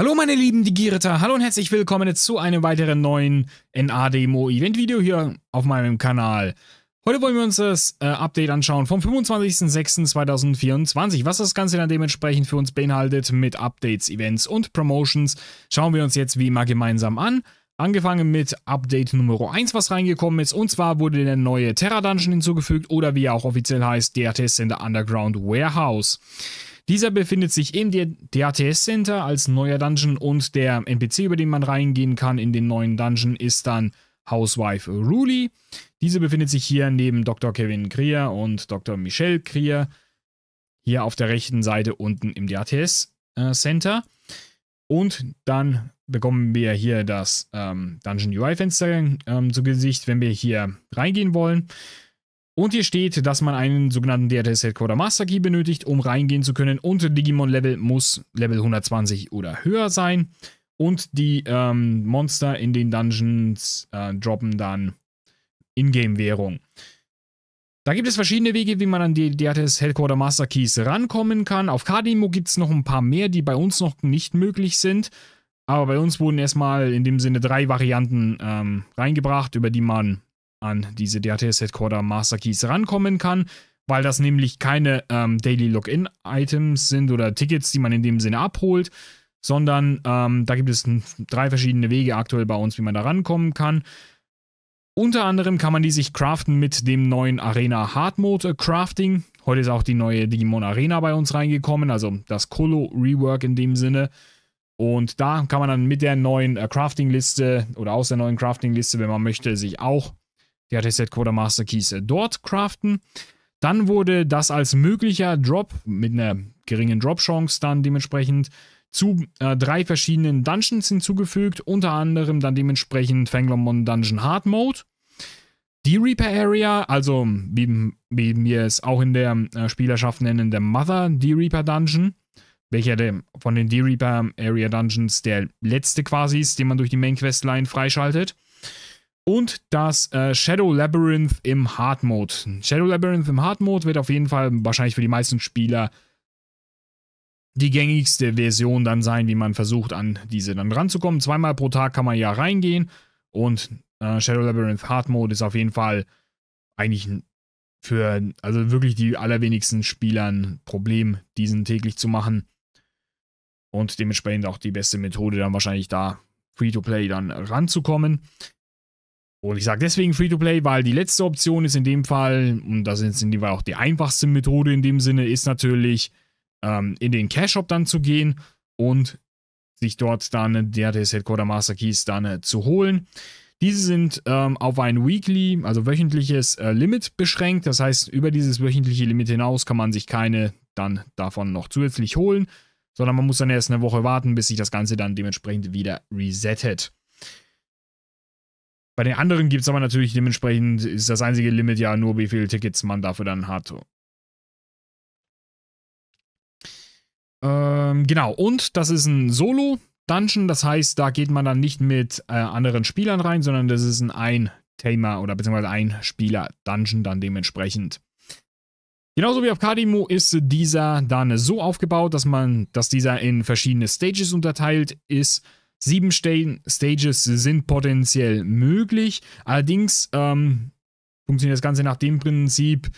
Hallo meine lieben Digiritter, hallo und herzlich willkommen zu einem weiteren neuen NA-Demo-Event-Video hier auf meinem Kanal. Heute wollen wir uns das äh, Update anschauen vom 25.06.2024. Was das Ganze dann dementsprechend für uns beinhaltet mit Updates, Events und Promotions, schauen wir uns jetzt wie immer gemeinsam an. Angefangen mit Update Nummer 1, was reingekommen ist. Und zwar wurde der neue Terra Dungeon hinzugefügt oder wie er auch offiziell heißt, der Test in der Underground Warehouse. Dieser befindet sich im DHTS Center als neuer Dungeon und der NPC, über den man reingehen kann in den neuen Dungeon, ist dann Housewife Ruli. Diese befindet sich hier neben Dr. Kevin Krier und Dr. Michelle Krier. Hier auf der rechten Seite unten im DHTS äh, Center. Und dann bekommen wir hier das ähm, Dungeon UI Fenster ähm, zu Gesicht, wenn wir hier reingehen wollen. Und hier steht, dass man einen sogenannten DRTS Headquarter Master Key benötigt, um reingehen zu können. Und Digimon Level muss Level 120 oder höher sein. Und die ähm, Monster in den Dungeons äh, droppen dann Ingame-Währung. Da gibt es verschiedene Wege, wie man an die DRTS Headquarter Master Keys rankommen kann. Auf Kademo gibt es noch ein paar mehr, die bei uns noch nicht möglich sind. Aber bei uns wurden erstmal in dem Sinne drei Varianten ähm, reingebracht, über die man an diese DHTS Headquarter Master Keys rankommen kann, weil das nämlich keine ähm, Daily Login Items sind oder Tickets, die man in dem Sinne abholt, sondern ähm, da gibt es drei verschiedene Wege aktuell bei uns, wie man da rankommen kann. Unter anderem kann man die sich craften mit dem neuen Arena Hard Mode äh, Crafting. Heute ist auch die neue Digimon Arena bei uns reingekommen, also das Colo Rework in dem Sinne. Und da kann man dann mit der neuen äh, Crafting-Liste oder aus der neuen Crafting-Liste, wenn man möchte, sich auch die set Coder Master Keys äh, dort craften. Dann wurde das als möglicher Drop mit einer geringen Drop-Chance dann dementsprechend zu äh, drei verschiedenen Dungeons hinzugefügt, unter anderem dann dementsprechend Fanglomon Dungeon Hard Mode. Die Reaper Area, also wie, wie wir es auch in der äh, Spielerschaft nennen, der Mother Die Reaper Dungeon, welcher der, von den Die Reaper Area Dungeons der letzte quasi ist, den man durch die Main Quest Line freischaltet und das äh, Shadow Labyrinth im Hard Mode. Shadow Labyrinth im Hard Mode wird auf jeden Fall wahrscheinlich für die meisten Spieler die gängigste Version dann sein, wie man versucht, an diese dann ranzukommen. Zweimal pro Tag kann man ja reingehen und äh, Shadow Labyrinth Hard Mode ist auf jeden Fall eigentlich für, also wirklich die allerwenigsten Spielern ein Problem, diesen täglich zu machen. Und dementsprechend auch die beste Methode, dann wahrscheinlich da Free-to-Play dann ranzukommen. Und ich sage deswegen Free-to-Play, weil die letzte Option ist in dem Fall, und das ist in dem Fall auch die einfachste Methode in dem Sinne, ist natürlich ähm, in den Cash-Shop dann zu gehen und sich dort dann DHTS Headquarter Master Keys dann äh, zu holen. Diese sind ähm, auf ein Weekly, also wöchentliches äh, Limit beschränkt. Das heißt, über dieses wöchentliche Limit hinaus kann man sich keine dann davon noch zusätzlich holen, sondern man muss dann erst eine Woche warten, bis sich das Ganze dann dementsprechend wieder resettet. Bei den anderen gibt es aber natürlich dementsprechend, ist das einzige Limit ja nur, wie viele Tickets man dafür dann hat. Ähm, genau, und das ist ein Solo-Dungeon, das heißt, da geht man dann nicht mit äh, anderen Spielern rein, sondern das ist ein Ein-Tamer oder beziehungsweise Ein-Spieler-Dungeon dann dementsprechend. Genauso wie auf Cardimo ist dieser dann so aufgebaut, dass man, dass dieser in verschiedene Stages unterteilt ist Sieben St Stages sind potenziell möglich. Allerdings ähm, funktioniert das Ganze nach dem Prinzip.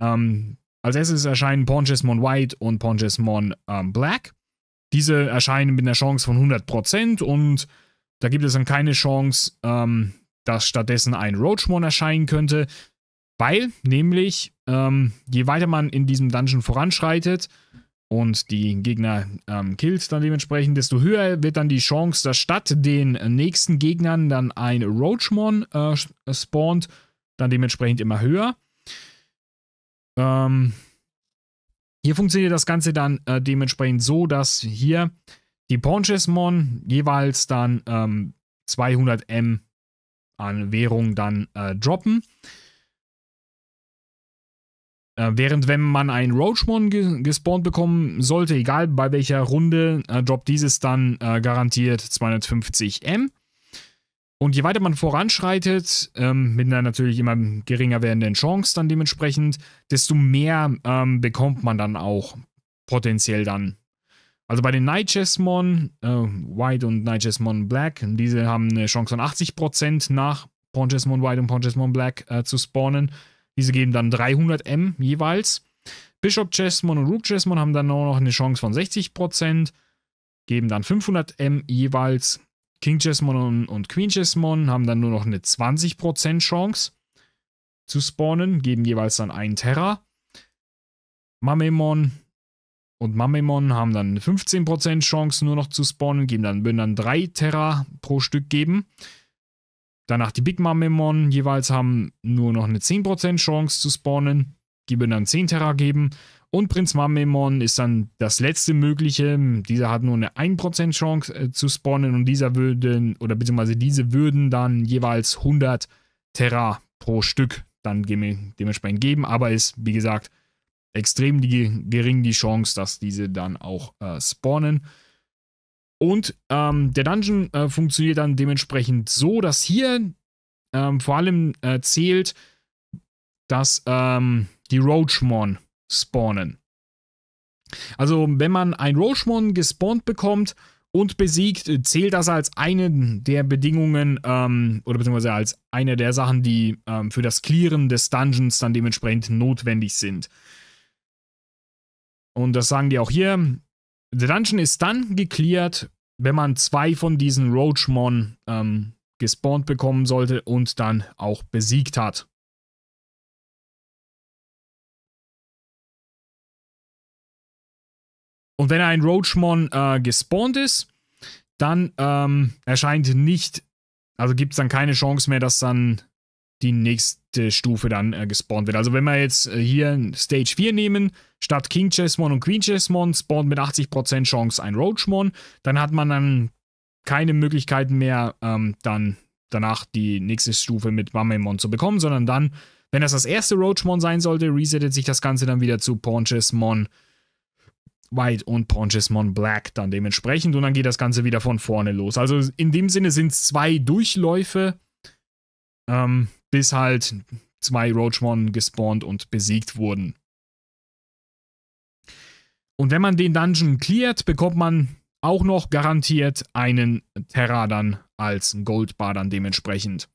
Ähm, als erstes erscheinen Ponchesmon White und Ponchesmon ähm, Black. Diese erscheinen mit einer Chance von 100% und da gibt es dann keine Chance, ähm, dass stattdessen ein Roachmon erscheinen könnte, weil nämlich, ähm, je weiter man in diesem Dungeon voranschreitet, und die Gegner ähm, killt dann dementsprechend, desto höher wird dann die Chance, dass statt den nächsten Gegnern dann ein Roachmon äh, spawnt, dann dementsprechend immer höher. Ähm, hier funktioniert das Ganze dann äh, dementsprechend so, dass hier die Ponchesmon jeweils dann ähm, 200 M an Währung dann äh, droppen. Äh, während wenn man einen Roachmon ge gespawnt bekommen sollte, egal bei welcher Runde, äh, droppt dieses dann äh, garantiert 250 M. Und je weiter man voranschreitet, ähm, mit einer natürlich immer geringer werdenden Chance dann dementsprechend, desto mehr ähm, bekommt man dann auch potenziell dann. Also bei den Nightchessmon, äh, White und Nightchessmon Black, diese haben eine Chance von 80% nach Ponchesmon White und Ponchesmon Black äh, zu spawnen. Diese geben dann 300 M jeweils. Bishop Chessmon und Rook Chessmon haben dann noch eine Chance von 60%, geben dann 500 M jeweils. King Chessmon und, und Queen Chessmon haben dann nur noch eine 20% Chance zu spawnen, geben jeweils dann 1 Terra. Mamemon und Mamemon haben dann eine 15% Chance nur noch zu spawnen, geben dann, würden dann 3 Terra pro Stück geben. Danach die Big Mamemon jeweils haben nur noch eine 10% Chance zu spawnen. Die würden dann 10 Terra geben. Und Prinz Mamemon ist dann das letzte mögliche. Dieser hat nur eine 1% Chance äh, zu spawnen und dieser würden, oder beziehungsweise diese würden dann jeweils 100 Terra pro Stück dann dementsprechend geben. Aber ist, wie gesagt, extrem die, gering die Chance, dass diese dann auch äh, spawnen. Und ähm, der Dungeon äh, funktioniert dann dementsprechend so, dass hier ähm, vor allem äh, zählt, dass ähm, die Roachmon spawnen. Also, wenn man ein Roachmon gespawnt bekommt und besiegt, zählt das als eine der Bedingungen ähm, oder beziehungsweise als eine der Sachen, die ähm, für das Clearen des Dungeons dann dementsprechend notwendig sind. Und das sagen die auch hier. The Dungeon ist dann geklärt, wenn man zwei von diesen Roachmon ähm, gespawnt bekommen sollte und dann auch besiegt hat. Und wenn ein Roachmon äh, gespawnt ist, dann ähm, erscheint nicht, also gibt es dann keine Chance mehr, dass dann die nächste Stufe dann äh, gespawnt wird. Also wenn wir jetzt äh, hier Stage 4 nehmen, statt King Chessmon und Queen Chessmon spawnt mit 80% Chance ein Roachmon, dann hat man dann keine Möglichkeiten mehr, ähm, dann danach die nächste Stufe mit Mamemon zu bekommen, sondern dann, wenn das das erste Roachmon sein sollte, resettet sich das Ganze dann wieder zu Paunchesmon White und Paunchesmon Black dann dementsprechend und dann geht das Ganze wieder von vorne los. Also in dem Sinne sind es zwei Durchläufe, ähm, bis halt zwei Roachmon gespawnt und besiegt wurden. Und wenn man den Dungeon cleart, bekommt man auch noch garantiert einen Terra dann als Goldbar dann dementsprechend.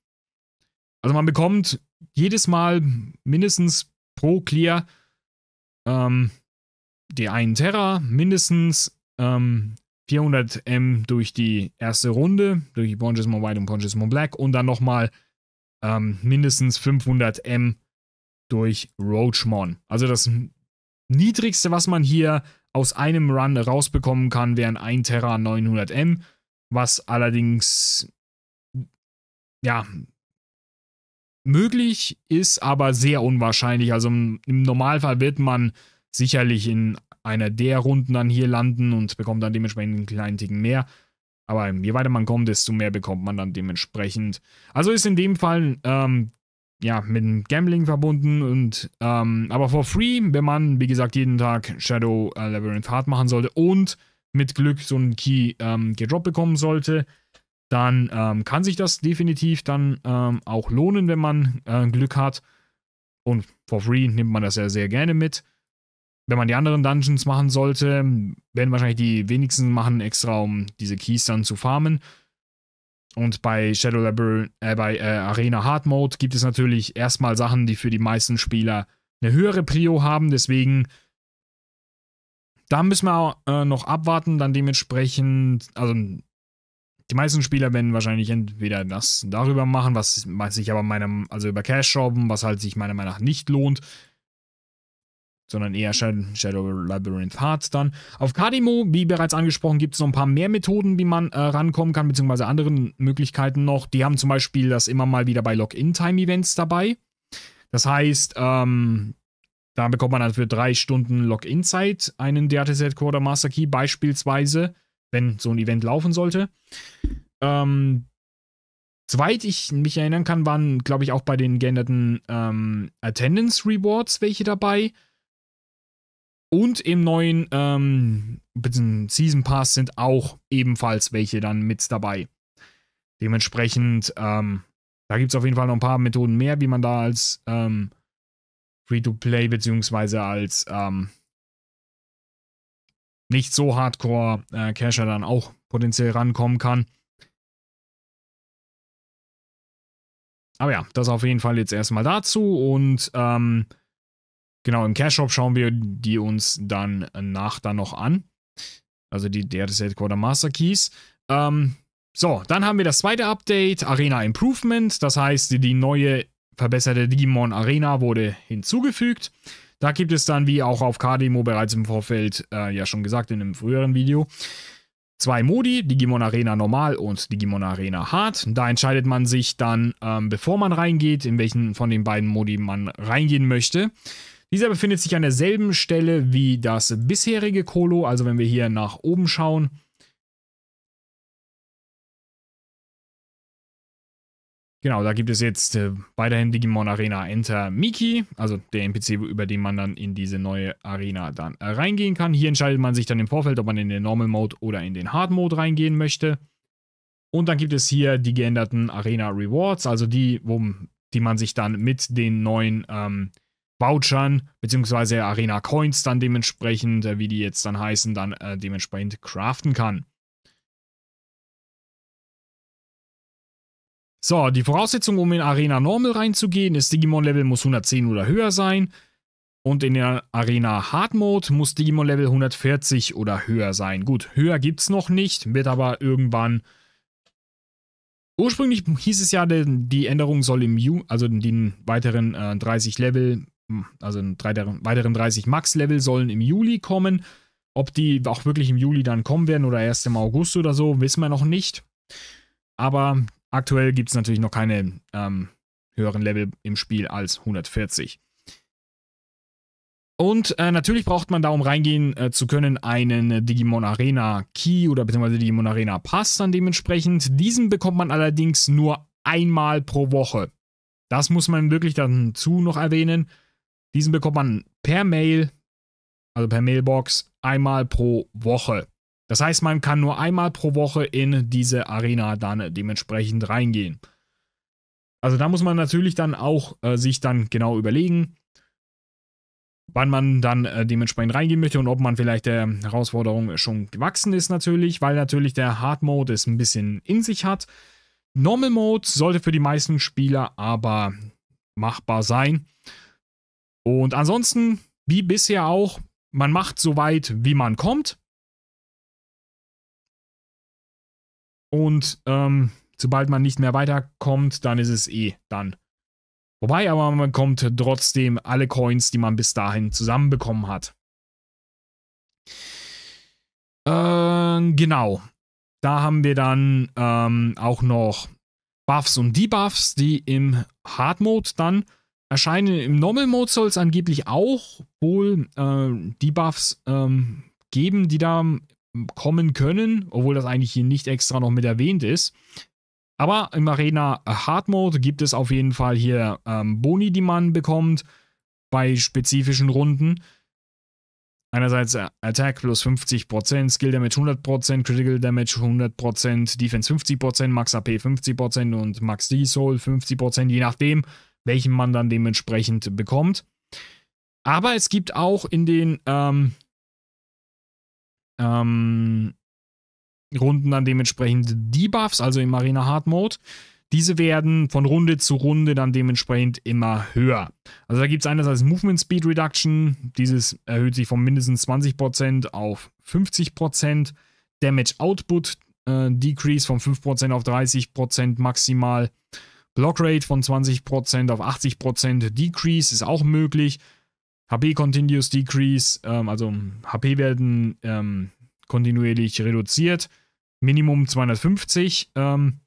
Also man bekommt jedes Mal mindestens pro Clear ähm, die einen Terra, mindestens ähm, 400 M durch die erste Runde, durch die Ponches White und Ponches Black und dann nochmal mal ähm, mindestens 500 M durch Roachmon. Also das niedrigste, was man hier aus einem Run rausbekommen kann, wären 1 Terra 900 M, was allerdings ja möglich ist, aber sehr unwahrscheinlich. Also im Normalfall wird man sicherlich in einer der Runden dann hier landen und bekommt dann dementsprechend einen kleinen Ticken mehr. Aber je weiter man kommt, desto mehr bekommt man dann dementsprechend. Also ist in dem Fall ähm, ja mit Gambling verbunden und ähm, aber for free, wenn man wie gesagt jeden Tag Shadow äh, Labyrinth Hard machen sollte und mit Glück so einen Key ähm, gedroppt bekommen sollte, dann ähm, kann sich das definitiv dann ähm, auch lohnen, wenn man äh, Glück hat. Und for free nimmt man das ja sehr gerne mit wenn man die anderen Dungeons machen sollte, werden wahrscheinlich die wenigsten machen extra, um diese Keys dann zu farmen. Und bei Shadow Labyrinth, äh, bei äh, Arena Hard Mode gibt es natürlich erstmal Sachen, die für die meisten Spieler eine höhere Prio haben. Deswegen, da müssen wir äh, noch abwarten. Dann dementsprechend, also die meisten Spieler werden wahrscheinlich entweder das darüber machen, was sich aber meinem, also über Cash schrauben, was halt sich meiner Meinung nach nicht lohnt sondern eher Shadow Labyrinth Hearts dann. Auf Cardimo, wie bereits angesprochen, gibt es noch ein paar mehr Methoden, wie man äh, rankommen kann, beziehungsweise andere Möglichkeiten noch. Die haben zum Beispiel das immer mal wieder bei Login-Time-Events dabei. Das heißt, ähm, da bekommt man dann für drei Stunden Login-Zeit einen Quarter Master Key beispielsweise, wenn so ein Event laufen sollte. Ähm, Soweit ich mich erinnern kann, waren, glaube ich, auch bei den geänderten ähm, Attendance Rewards welche dabei. Und im neuen ähm, Season Pass sind auch ebenfalls welche dann mit dabei. Dementsprechend, ähm, da gibt es auf jeden Fall noch ein paar Methoden mehr, wie man da als ähm, Free-to-Play beziehungsweise als ähm, nicht so hardcore äh, casher dann auch potenziell rankommen kann. Aber ja, das auf jeden Fall jetzt erstmal dazu und ähm, Genau, im Cash Shop schauen wir die uns dann nach dann noch an. Also die DRZ Headquarter Master Keys. Ähm, so, dann haben wir das zweite Update, Arena Improvement. Das heißt, die neue verbesserte Digimon Arena wurde hinzugefügt. Da gibt es dann, wie auch auf Cardemo bereits im Vorfeld, äh, ja schon gesagt in einem früheren Video, zwei Modi, Digimon Arena Normal und Digimon Arena Hard. Da entscheidet man sich dann, ähm, bevor man reingeht, in welchen von den beiden Modi man reingehen möchte. Dieser befindet sich an derselben Stelle wie das bisherige Kolo, also wenn wir hier nach oben schauen. Genau, da gibt es jetzt äh, weiterhin Digimon Arena Enter Miki, also der NPC, über den man dann in diese neue Arena dann äh, reingehen kann. Hier entscheidet man sich dann im Vorfeld, ob man in den Normal Mode oder in den Hard Mode reingehen möchte. Und dann gibt es hier die geänderten Arena Rewards, also die, wo, die man sich dann mit den neuen ähm, Vouchern, beziehungsweise Arena Coins dann dementsprechend, äh, wie die jetzt dann heißen, dann äh, dementsprechend craften kann. So, die Voraussetzung, um in Arena Normal reinzugehen, ist Digimon Level muss 110 oder höher sein. Und in der Arena Hard Mode muss Digimon Level 140 oder höher sein. Gut, höher gibt es noch nicht, wird aber irgendwann. Ursprünglich hieß es ja, die Änderung soll im Juni, also in den weiteren äh, 30 Level hm, also einen weiteren 30 Max-Level sollen im Juli kommen. Ob die auch wirklich im Juli dann kommen werden oder erst im August oder so, wissen wir noch nicht. Aber aktuell gibt es natürlich noch keine ähm, höheren Level im Spiel als 140. Und äh, natürlich braucht man da, um reingehen äh, zu können, einen Digimon Arena Key oder beziehungsweise Digimon Arena Pass dann dementsprechend. Diesen bekommt man allerdings nur einmal pro Woche. Das muss man wirklich dazu noch erwähnen. Diesen bekommt man per Mail, also per Mailbox, einmal pro Woche. Das heißt, man kann nur einmal pro Woche in diese Arena dann dementsprechend reingehen. Also da muss man natürlich dann auch äh, sich dann genau überlegen, wann man dann äh, dementsprechend reingehen möchte und ob man vielleicht der Herausforderung schon gewachsen ist natürlich, weil natürlich der Hard Mode es ein bisschen in sich hat. Normal Mode sollte für die meisten Spieler aber machbar sein. Und ansonsten, wie bisher auch, man macht so weit, wie man kommt. Und ähm, sobald man nicht mehr weiterkommt, dann ist es eh dann vorbei. Aber man kommt trotzdem alle Coins, die man bis dahin zusammenbekommen hat. Äh, genau. Da haben wir dann ähm, auch noch Buffs und Debuffs, die im Hard Mode dann erscheinen im Normal Mode soll es angeblich auch wohl äh, Debuffs ähm, geben, die da kommen können, obwohl das eigentlich hier nicht extra noch mit erwähnt ist. Aber im Arena Hard Mode gibt es auf jeden Fall hier ähm, Boni, die man bekommt bei spezifischen Runden. Einerseits äh, Attack plus 50%, Skill Damage 100%, Critical Damage 100%, Defense 50%, Max AP 50% und Max D-Soul 50%, je nachdem, welchen man dann dementsprechend bekommt. Aber es gibt auch in den ähm, ähm, Runden dann dementsprechend Debuffs, also im Arena Hard Mode. Diese werden von Runde zu Runde dann dementsprechend immer höher. Also da gibt es einerseits Movement Speed Reduction, dieses erhöht sich von mindestens 20% auf 50%, Damage Output äh, Decrease von 5% auf 30% maximal Blockrate von 20% auf 80% Decrease ist auch möglich. HP Continuous Decrease, ähm, also HP werden ähm, kontinuierlich reduziert. Minimum 250, ähm,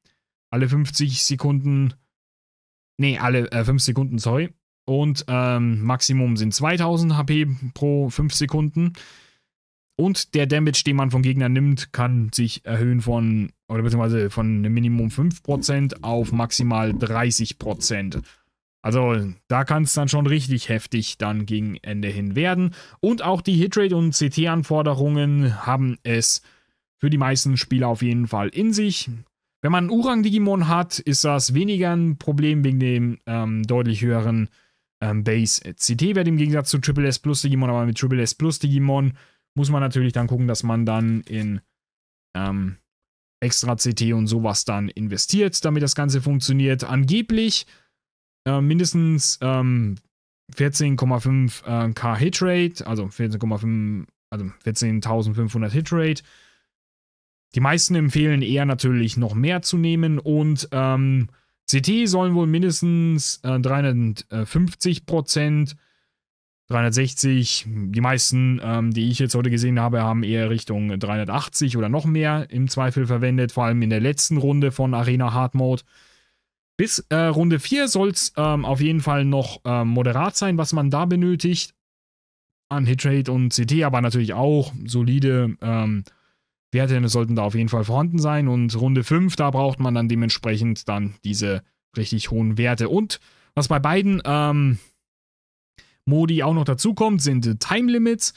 alle 50 Sekunden, nee, alle äh, 5 Sekunden, sorry. Und ähm, Maximum sind 2000 HP pro 5 Sekunden. Und der Damage, den man vom Gegner nimmt, kann sich erhöhen von oder beziehungsweise von Minimum 5% auf maximal 30%. Also da kann es dann schon richtig heftig dann gegen Ende hin werden. Und auch die Hitrate und CT-Anforderungen haben es für die meisten Spieler auf jeden Fall in sich. Wenn man einen Urang-Digimon hat, ist das weniger ein Problem wegen dem ähm, deutlich höheren ähm, Base-CT-Wert im Gegensatz zu Triple S Plus Digimon. Aber mit Triple S Plus Digimon muss man natürlich dann gucken, dass man dann in ähm, extra CT und sowas dann investiert, damit das Ganze funktioniert. Angeblich äh, mindestens ähm, 14,5k äh, Hitrate, also 14,5, also 14.500 Hitrate. Die meisten empfehlen eher natürlich noch mehr zu nehmen und ähm, CT sollen wohl mindestens äh, 350 Prozent 360. Die meisten, ähm, die ich jetzt heute gesehen habe, haben eher Richtung 380 oder noch mehr im Zweifel verwendet, vor allem in der letzten Runde von Arena Hard Mode. Bis äh, Runde 4 soll es ähm, auf jeden Fall noch ähm, moderat sein, was man da benötigt. An Hitrate und CT, aber natürlich auch solide ähm, Werte sollten da auf jeden Fall vorhanden sein. Und Runde 5, da braucht man dann dementsprechend dann diese richtig hohen Werte. Und was bei beiden ähm, Modi auch noch dazukommt, sind äh, Time Limits.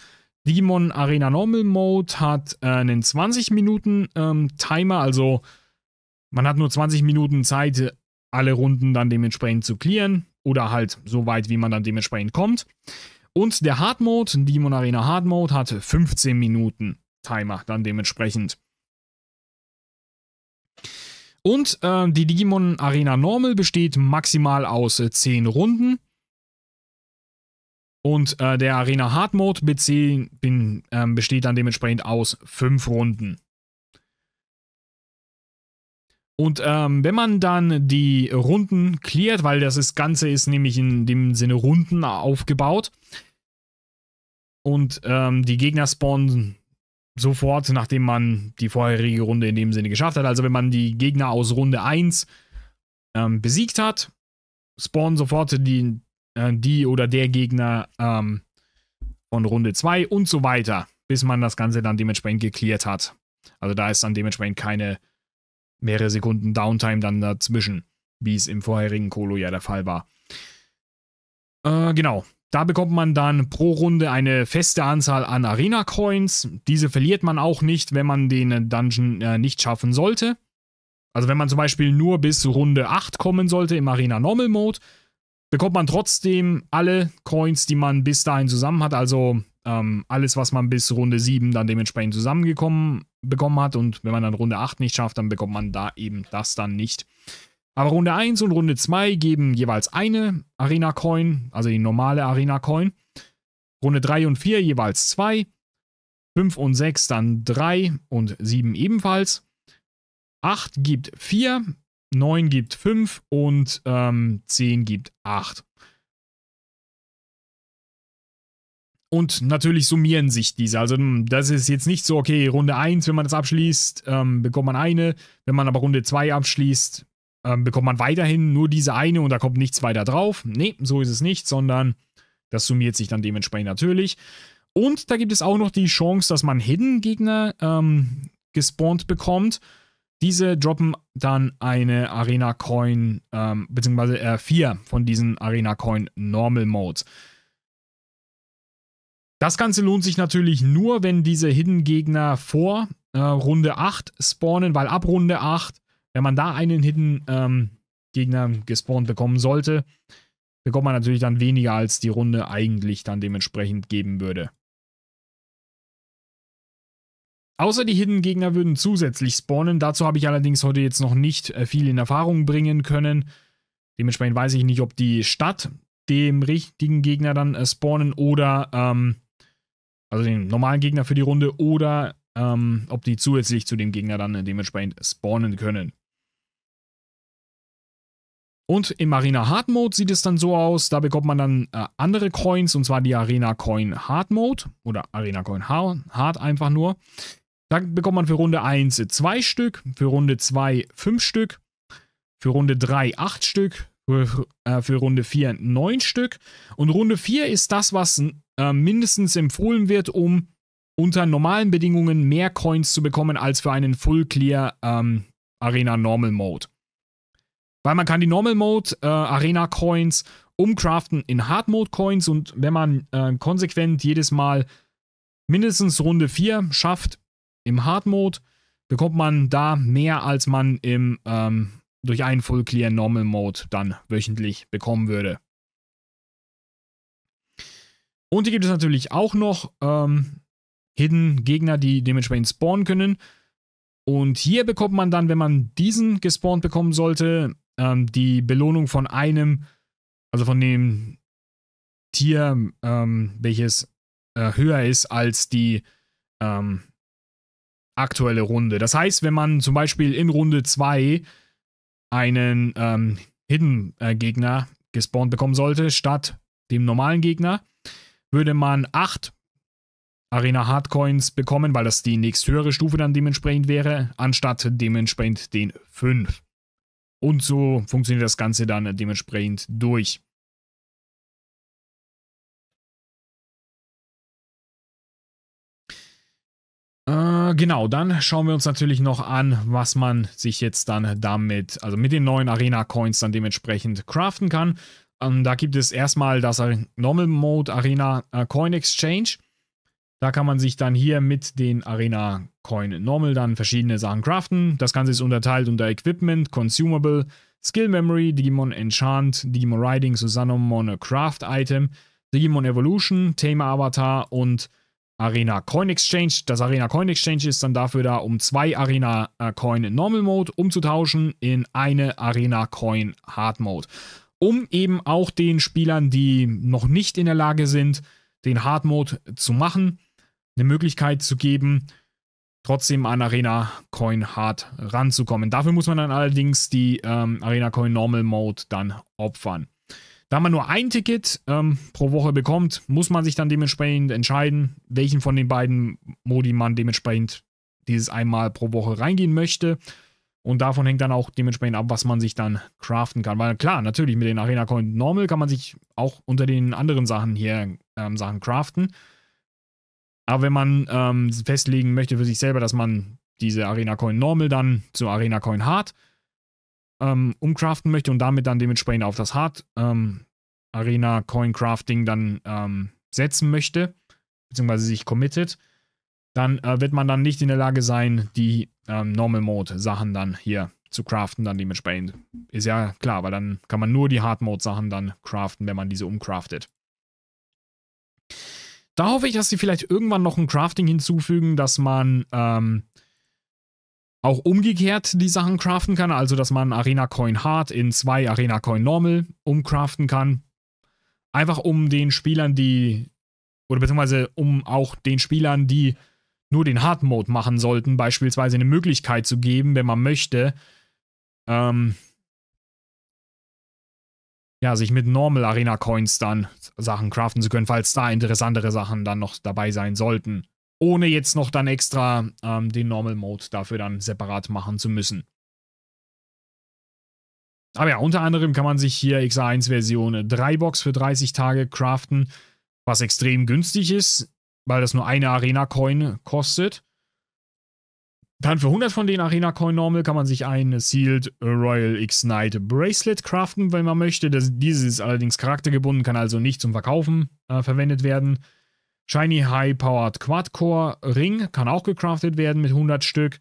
Digimon Arena Normal Mode hat äh, einen 20-Minuten-Timer, ähm, also man hat nur 20 Minuten Zeit, alle Runden dann dementsprechend zu clearen oder halt so weit, wie man dann dementsprechend kommt. Und der Hard Mode, Digimon Arena Hard Mode, hat 15 Minuten Timer dann dementsprechend. Und äh, die Digimon Arena Normal besteht maximal aus äh, 10 Runden. Und äh, der Arena Hard Mode BC bin, ähm, besteht dann dementsprechend aus fünf Runden. Und ähm, wenn man dann die Runden cleart, weil das, das Ganze ist nämlich in dem Sinne Runden aufgebaut und ähm, die Gegner spawnen sofort, nachdem man die vorherige Runde in dem Sinne geschafft hat. Also wenn man die Gegner aus Runde 1 ähm, besiegt hat, spawnen sofort die äh, die oder der Gegner ähm, von Runde 2 und so weiter, bis man das Ganze dann dementsprechend geklärt hat. Also da ist dann dementsprechend keine mehrere Sekunden Downtime dann dazwischen, wie es im vorherigen Kolo ja der Fall war. Äh, genau. Da bekommt man dann pro Runde eine feste Anzahl an Arena-Coins. Diese verliert man auch nicht, wenn man den Dungeon äh, nicht schaffen sollte. Also wenn man zum Beispiel nur bis Runde 8 kommen sollte im Arena Normal Mode, bekommt man trotzdem alle Coins, die man bis dahin zusammen hat, also ähm, alles, was man bis Runde 7 dann dementsprechend zusammengekommen bekommen hat. Und wenn man dann Runde 8 nicht schafft, dann bekommt man da eben das dann nicht. Aber Runde 1 und Runde 2 geben jeweils eine Arena-Coin, also die normale Arena-Coin. Runde 3 und 4 jeweils 2. 5 und 6 dann 3 und 7 ebenfalls. 8 gibt 4, 9 gibt 5 und ähm, 10 gibt 8. Und natürlich summieren sich diese. Also hm, das ist jetzt nicht so, okay, Runde 1, wenn man das abschließt, ähm, bekommt man eine. Wenn man aber Runde 2 abschließt, ähm, bekommt man weiterhin nur diese eine und da kommt nichts weiter drauf. Nee, so ist es nicht, sondern das summiert sich dann dementsprechend natürlich. Und da gibt es auch noch die Chance, dass man Hidden-Gegner ähm, gespawnt bekommt. Diese droppen dann eine Arena Coin, ähm, beziehungsweise äh, vier von diesen Arena Coin Normal Modes. Das Ganze lohnt sich natürlich nur, wenn diese Hidden Gegner vor äh, Runde 8 spawnen, weil ab Runde 8, wenn man da einen Hidden ähm, Gegner gespawnt bekommen sollte, bekommt man natürlich dann weniger, als die Runde eigentlich dann dementsprechend geben würde. Außer die Hidden Gegner würden zusätzlich spawnen. Dazu habe ich allerdings heute jetzt noch nicht äh, viel in Erfahrung bringen können. Dementsprechend weiß ich nicht, ob die Stadt dem richtigen Gegner dann äh, spawnen oder, ähm, also den normalen Gegner für die Runde oder ähm, ob die zusätzlich zu dem Gegner dann äh, dementsprechend spawnen können. Und im Arena Hard Mode sieht es dann so aus, da bekommt man dann äh, andere Coins, und zwar die Arena Coin Hard Mode oder Arena Coin Hard einfach nur. Dann bekommt man für Runde 1 2 Stück, für Runde 2 5 Stück, für Runde 3 8 Stück, für, äh, für Runde 4 9 Stück. Und Runde 4 ist das, was äh, mindestens empfohlen wird, um unter normalen Bedingungen mehr Coins zu bekommen als für einen Full Clear ähm, Arena Normal Mode. Weil man kann die Normal Mode äh, Arena Coins umcraften in Hard Mode Coins und wenn man äh, konsequent jedes Mal mindestens Runde 4 schafft, im Hard Mode bekommt man da mehr, als man im ähm, durch einen Full Clear Normal Mode dann wöchentlich bekommen würde. Und hier gibt es natürlich auch noch ähm, Hidden Gegner, die dementsprechend spawnen können. Und hier bekommt man dann, wenn man diesen gespawnt bekommen sollte, ähm, die Belohnung von einem, also von dem Tier, ähm, welches äh, höher ist als die, ähm, aktuelle Runde. Das heißt, wenn man zum Beispiel in Runde 2 einen ähm, Hidden-Gegner äh, gespawnt bekommen sollte, statt dem normalen Gegner, würde man 8 Arena Hardcoins bekommen, weil das die nächsthöhere Stufe dann dementsprechend wäre, anstatt dementsprechend den 5. Und so funktioniert das Ganze dann dementsprechend durch. genau, dann schauen wir uns natürlich noch an, was man sich jetzt dann damit, also mit den neuen Arena-Coins dann dementsprechend craften kann. Ähm, da gibt es erstmal das Normal Mode Arena äh, Coin Exchange. Da kann man sich dann hier mit den Arena Coin Normal dann verschiedene Sachen craften. Das Ganze ist unterteilt unter Equipment, Consumable, Skill Memory, Digimon Enchant, Digimon Riding, Susanomon Craft Item, Digimon Evolution, Thema Avatar und Arena Coin Exchange. Das Arena Coin Exchange ist dann dafür da, um zwei Arena äh, Coin Normal Mode umzutauschen in eine Arena Coin Hard Mode. Um eben auch den Spielern, die noch nicht in der Lage sind, den Hard Mode zu machen, eine Möglichkeit zu geben, trotzdem an Arena Coin Hard ranzukommen. Dafür muss man dann allerdings die ähm, Arena Coin Normal Mode dann opfern. Da man nur ein Ticket ähm, pro Woche bekommt, muss man sich dann dementsprechend entscheiden, welchen von den beiden Modi man dementsprechend dieses einmal pro Woche reingehen möchte. Und davon hängt dann auch dementsprechend ab, was man sich dann craften kann. Weil klar, natürlich mit den Arena Coin Normal kann man sich auch unter den anderen Sachen hier ähm, Sachen craften. Aber wenn man ähm, festlegen möchte für sich selber, dass man diese Arena Coin Normal dann zu Arena Coin Hard ähm, umcraften möchte und damit dann dementsprechend auf das Hard ähm, Arena Coin Crafting dann ähm, setzen möchte, beziehungsweise sich committet, dann äh, wird man dann nicht in der Lage sein, die ähm, Normal Mode Sachen dann hier zu craften, dann dementsprechend. Ist ja klar, weil dann kann man nur die Hard Mode Sachen dann craften, wenn man diese umcraftet. Da hoffe ich, dass sie vielleicht irgendwann noch ein Crafting hinzufügen, dass man ähm, auch umgekehrt die Sachen craften kann, also dass man Arena Coin Hard in zwei Arena Coin Normal umcraften kann. Einfach um den Spielern, die, oder beziehungsweise um auch den Spielern, die nur den Hard Mode machen sollten, beispielsweise eine Möglichkeit zu geben, wenn man möchte, ähm, ja, sich mit Normal Arena Coins dann Sachen craften zu können, falls da interessantere Sachen dann noch dabei sein sollten ohne jetzt noch dann extra ähm, den Normal Mode dafür dann separat machen zu müssen. Aber ja, unter anderem kann man sich hier XA1 Version 3 Box für 30 Tage craften, was extrem günstig ist, weil das nur eine Arena Coin kostet. Dann für 100 von den Arena Coin Normal kann man sich ein Sealed Royal X-Knight Bracelet craften, wenn man möchte. Das, dieses ist allerdings charaktergebunden, kann also nicht zum Verkaufen äh, verwendet werden. Shiny High Powered Quad Core Ring kann auch gecraftet werden mit 100 Stück.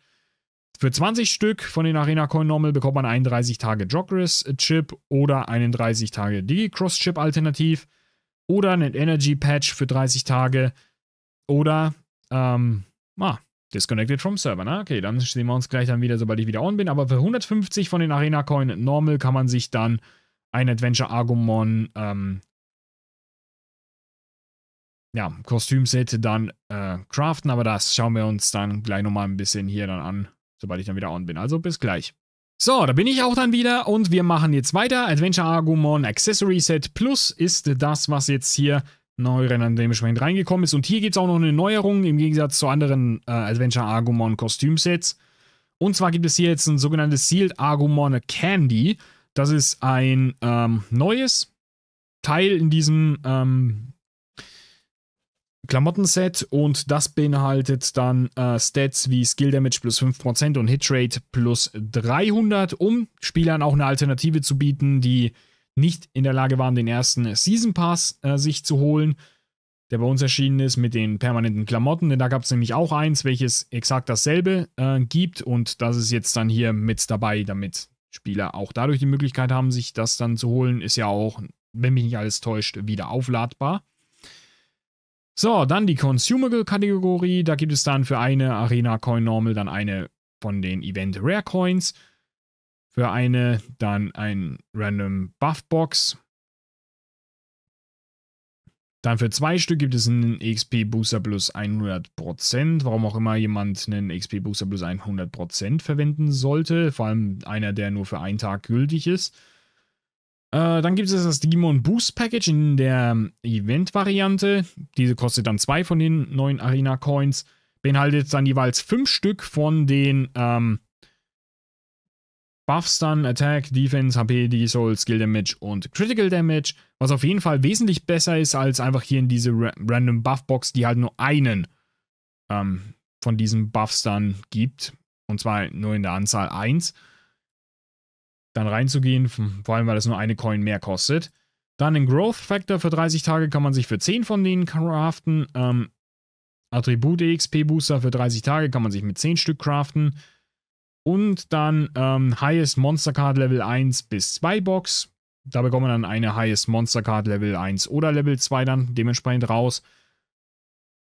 Für 20 Stück von den Arena Coin Normal bekommt man 31 Tage Jogress Chip oder 31 Tage Digi Cross Chip alternativ oder einen Energy Patch für 30 Tage oder ähm, ah, Disconnected from Server. Ne? okay, dann sehen wir uns gleich dann wieder, sobald ich wieder on bin. Aber für 150 von den Arena Coin Normal kann man sich dann ein Adventure Argumon ähm, ja, Kostümset dann äh, craften, aber das schauen wir uns dann gleich nochmal ein bisschen hier dann an, sobald ich dann wieder on bin. Also bis gleich. So, da bin ich auch dann wieder und wir machen jetzt weiter. Adventure Argumon Accessory Set Plus ist das, was jetzt hier neu dann dementsprechend reingekommen ist. Und hier gibt es auch noch eine Neuerung im Gegensatz zu anderen äh, Adventure Argumon Kostümsets. Und zwar gibt es hier jetzt ein sogenanntes Sealed Argumon Candy. Das ist ein ähm, neues Teil in diesem ähm, Klamottenset und das beinhaltet dann äh, Stats wie Skill Damage plus 5% und Hitrate plus 300, um Spielern auch eine Alternative zu bieten, die nicht in der Lage waren, den ersten Season Pass äh, sich zu holen, der bei uns erschienen ist mit den permanenten Klamotten, denn da gab es nämlich auch eins, welches exakt dasselbe äh, gibt und das ist jetzt dann hier mit dabei, damit Spieler auch dadurch die Möglichkeit haben, sich das dann zu holen, ist ja auch, wenn mich nicht alles täuscht, wieder aufladbar. So, dann die Consumable-Kategorie. Da gibt es dann für eine Arena Coin Normal dann eine von den Event Rare Coins. Für eine dann ein Random Buff Box. Dann für zwei Stück gibt es einen XP Booster plus 100%. Warum auch immer jemand einen XP Booster plus 100% verwenden sollte. Vor allem einer, der nur für einen Tag gültig ist. Äh, dann gibt es das Digimon Boost Package in der ähm, Event-Variante. Diese kostet dann zwei von den neuen Arena-Coins. Beinhaltet dann jeweils fünf Stück von den ähm, Buffs dann Attack, Defense, HP, D-Soul, Skill Damage und Critical Damage, was auf jeden Fall wesentlich besser ist als einfach hier in diese Ra Random Buff Box, die halt nur einen ähm, von diesen Buffs dann gibt. Und zwar nur in der Anzahl 1 dann reinzugehen, hm, vor allem weil es nur eine Coin mehr kostet. Dann den Growth Factor für 30 Tage kann man sich für 10 von denen craften. Ähm, Attribut EXP Booster für 30 Tage kann man sich mit 10 Stück craften. Und dann ähm, Highest Monster Card Level 1 bis 2 Box. Da bekommt man dann eine Highest Monster Card Level 1 oder Level 2 dann dementsprechend raus.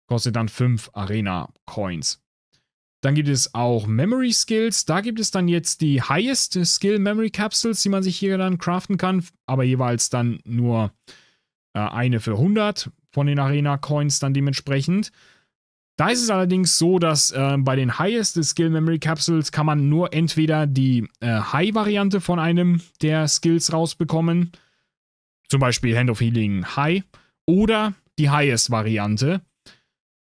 Kostet dann 5 Arena Coins. Dann gibt es auch Memory Skills. Da gibt es dann jetzt die Highest Skill Memory Capsules, die man sich hier dann craften kann, aber jeweils dann nur äh, eine für 100 von den Arena Coins dann dementsprechend. Da ist es allerdings so, dass äh, bei den Highest Skill Memory Capsules kann man nur entweder die äh, High-Variante von einem der Skills rausbekommen, zum Beispiel Hand of Healing High, oder die Highest-Variante.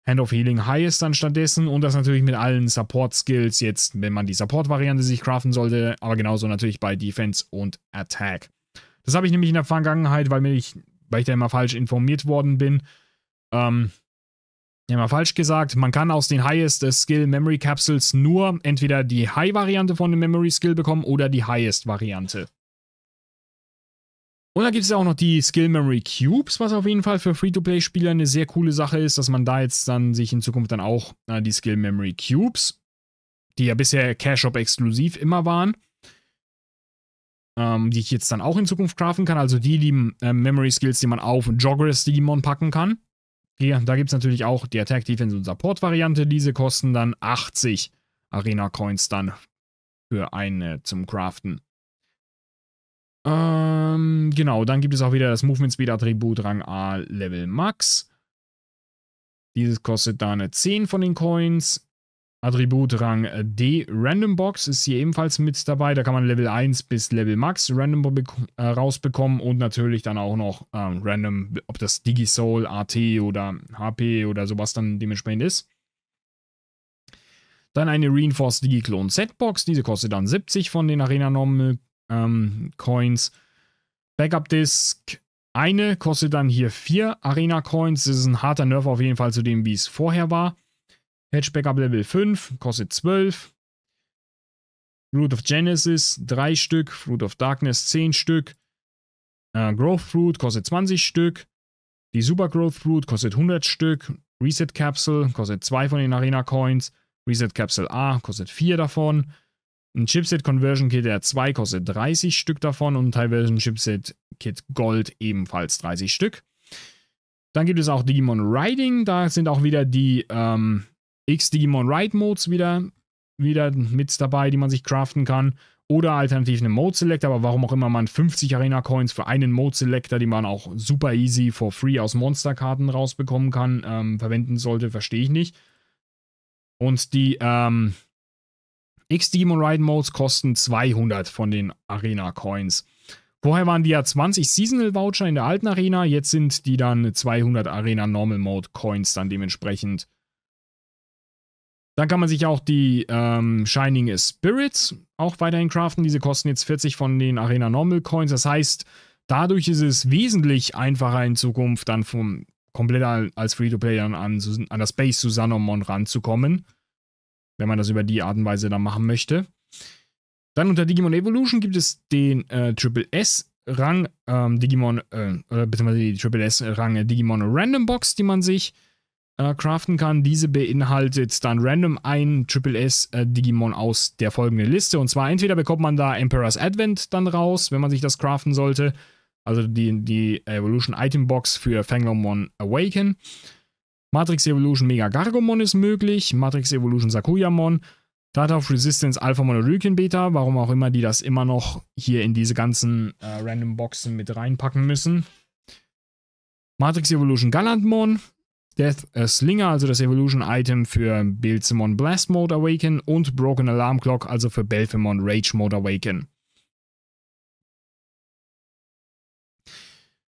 Hand of Healing High ist dann stattdessen und das natürlich mit allen Support-Skills jetzt, wenn man die Support-Variante sich craften sollte, aber genauso natürlich bei Defense und Attack. Das habe ich nämlich in der Vergangenheit, weil, mich, weil ich da immer falsch informiert worden bin, ähm, immer falsch gesagt, man kann aus den Highest Skill Memory Capsules nur entweder die High-Variante von dem Memory Skill bekommen oder die Highest-Variante. Und dann gibt es ja auch noch die Skill Memory Cubes, was auf jeden Fall für Free-to-Play-Spieler eine sehr coole Sache ist, dass man da jetzt dann sich in Zukunft dann auch äh, die Skill Memory Cubes, die ja bisher Cash-Shop exklusiv immer waren, ähm, die ich jetzt dann auch in Zukunft craften kann, also die, die äh, Memory Skills, die man auf Joggers Digimon packen kann. Hier, da gibt es natürlich auch die Attack, Defense und Support-Variante. Diese kosten dann 80 Arena-Coins dann für eine zum Craften. Ähm, genau, dann gibt es auch wieder das Movement Speed Attribut Rang A Level Max. Dieses kostet dann 10 von den Coins. Attribut Rang D Random Box ist hier ebenfalls mit dabei. Da kann man Level 1 bis Level Max Random äh, rausbekommen und natürlich dann auch noch ähm, Random, ob das Digisoul, AT oder HP oder sowas dann dementsprechend ist. Dann eine Reinforced Digi-Clone Setbox. Diese kostet dann 70 von den Arena Normal ähm, Coins. Backup Disk, eine kostet dann hier vier Arena Coins. Das ist ein harter Nerf auf jeden Fall zu dem, wie es vorher war. Patch Backup Level 5 kostet 12. Fruit of Genesis 3 Stück. Fruit of Darkness 10 Stück. Äh, Growth Fruit kostet 20 Stück. Die Super Growth Fruit kostet 100 Stück. Reset Capsule kostet 2 von den Arena Coins. Reset Capsule A kostet 4 davon. Ein Chipset Conversion Kit R2 kostet 30 Stück davon und ein ein Chipset Kit Gold ebenfalls 30 Stück. Dann gibt es auch Digimon Riding, da sind auch wieder die ähm, X-Digimon Ride Modes wieder, wieder mit dabei, die man sich craften kann. Oder alternativ einen Mode Selector, aber warum auch immer man 50 Arena Coins für einen Mode Selector, die man auch super easy for free aus Monsterkarten rausbekommen kann, ähm, verwenden sollte, verstehe ich nicht. Und die ähm, X-Demon Ride Modes kosten 200 von den Arena Coins. Vorher waren die ja 20 Seasonal Voucher in der alten Arena, jetzt sind die dann 200 Arena Normal Mode Coins dann dementsprechend. Dann kann man sich auch die ähm, Shining Spirits auch weiterhin craften. Diese kosten jetzt 40 von den Arena Normal Coins. Das heißt, dadurch ist es wesentlich einfacher in Zukunft dann vom komplett als Free-to-Play an, an das Base Susanomon ranzukommen wenn man das über die Art und Weise dann machen möchte. Dann unter Digimon Evolution gibt es den äh, Triple S Rang ähm, Digimon, äh, oder beziehungsweise die Triple S Rang Digimon Random Box, die man sich äh, craften kann. Diese beinhaltet dann random ein Triple S äh, Digimon aus der folgenden Liste. Und zwar entweder bekommt man da Emperor's Advent dann raus, wenn man sich das craften sollte. Also die, die Evolution Item Box für Fangomon Awaken. Matrix Evolution Mega Gargomon ist möglich, Matrix Evolution Sakuyamon, Data of Resistance Alpha Monolyrkin Beta, warum auch immer die das immer noch hier in diese ganzen äh, Random Boxen mit reinpacken müssen. Matrix Evolution Galantmon, Death äh, Slinger, also das Evolution-Item für Belzemon Blast Mode Awaken und Broken Alarm Clock, also für Belfemon Rage Mode Awaken.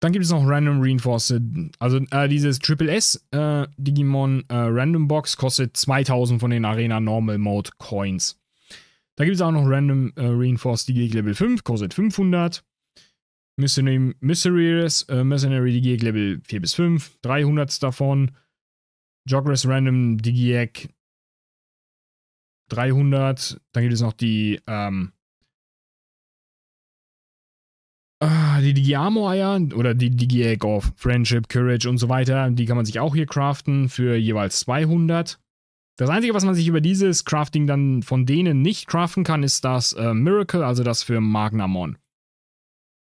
Dann gibt es noch Random Reinforced, also äh, dieses Triple S äh, Digimon äh, Random Box kostet 2000 von den Arena Normal Mode Coins. Da gibt es auch noch Random äh, Reinforced DG Level 5, kostet 500. Mysterious, Mercenaries, äh, Mercenary DG Level 4 bis 5, 300 davon. Jogress Random DigiEgg 300. Dann gibt es noch die ähm, Ah, die Digiamo-Eier oder die Digi-Egg of Friendship, Courage und so weiter, die kann man sich auch hier craften für jeweils 200. Das Einzige, was man sich über dieses Crafting dann von denen nicht craften kann, ist das äh, Miracle, also das für Magnamon.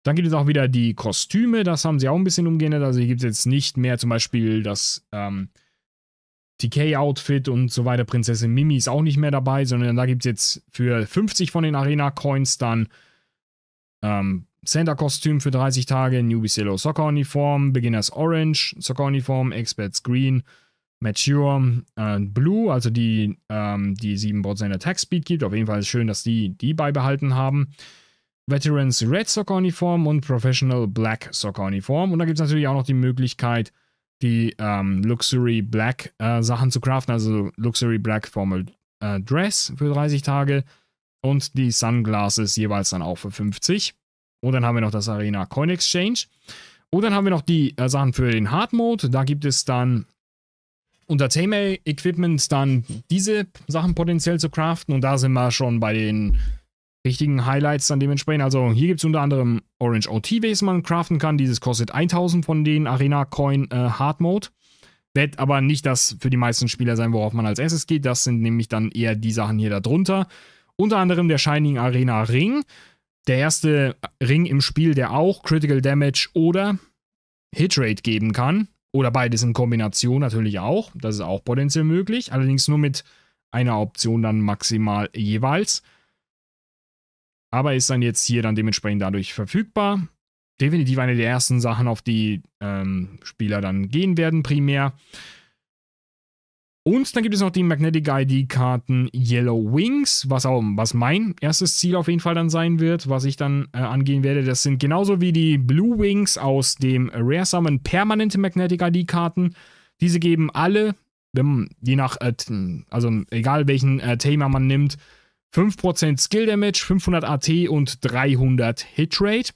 Dann gibt es auch wieder die Kostüme, das haben sie auch ein bisschen umgeändert. Also hier gibt es jetzt nicht mehr zum Beispiel das ähm, TK-Outfit und so weiter. Prinzessin Mimi ist auch nicht mehr dabei, sondern da gibt es jetzt für 50 von den Arena-Coins dann ähm, Center-Kostüm für 30 Tage, Newbies Yellow Soccer-Uniform, Beginners Orange Soccer-Uniform, Experts Green, Mature äh, Blue, also die, ähm, die 7% Attack Speed gibt. Auf jeden Fall ist schön, dass die die beibehalten haben. Veterans Red Soccer Uniform und Professional Black Soccer Uniform. Und da gibt es natürlich auch noch die Möglichkeit, die ähm, Luxury Black äh, Sachen zu craften, also Luxury Black Formal äh, Dress für 30 Tage und die Sunglasses jeweils dann auch für 50. Und dann haben wir noch das Arena Coin Exchange. Und dann haben wir noch die äh, Sachen für den Hard Mode. Da gibt es dann unter Tame Equipment dann diese Sachen potenziell zu craften. Und da sind wir schon bei den richtigen Highlights dann dementsprechend. Also hier gibt es unter anderem Orange OT, welches man craften kann. Dieses kostet 1000 von den Arena Coin äh, Hard Mode. Wird aber nicht das für die meisten Spieler sein, worauf man als erstes geht. Das sind nämlich dann eher die Sachen hier darunter. Unter anderem der Shining Arena Ring der erste Ring im Spiel, der auch Critical Damage oder Hitrate geben kann. Oder beides in Kombination natürlich auch. Das ist auch potenziell möglich. Allerdings nur mit einer Option dann maximal jeweils. Aber ist dann jetzt hier dann dementsprechend dadurch verfügbar. Definitiv eine der ersten Sachen, auf die ähm, Spieler dann gehen werden, primär. Und dann gibt es noch die Magnetic ID-Karten Yellow Wings, was auch was mein erstes Ziel auf jeden Fall dann sein wird, was ich dann äh, angehen werde. Das sind genauso wie die Blue Wings aus dem Rare Summon permanente Magnetic ID-Karten. Diese geben alle, wenn, je nach, äh, also egal welchen äh, Thema man nimmt, 5% Skill Damage, 500 AT und 300 Hit Rate.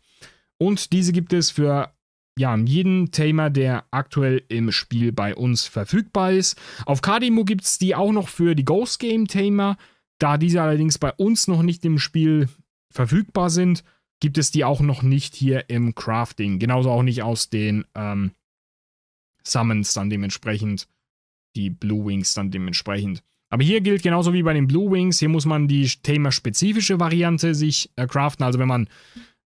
Und diese gibt es für ja, jeden Tamer, der aktuell im Spiel bei uns verfügbar ist. Auf Kadimo gibt es die auch noch für die Ghost Game Tamer. Da diese allerdings bei uns noch nicht im Spiel verfügbar sind, gibt es die auch noch nicht hier im Crafting. Genauso auch nicht aus den ähm, Summons dann dementsprechend. Die Blue Wings dann dementsprechend. Aber hier gilt genauso wie bei den Blue Wings, hier muss man die themaspezifische Variante sich äh, craften. Also wenn man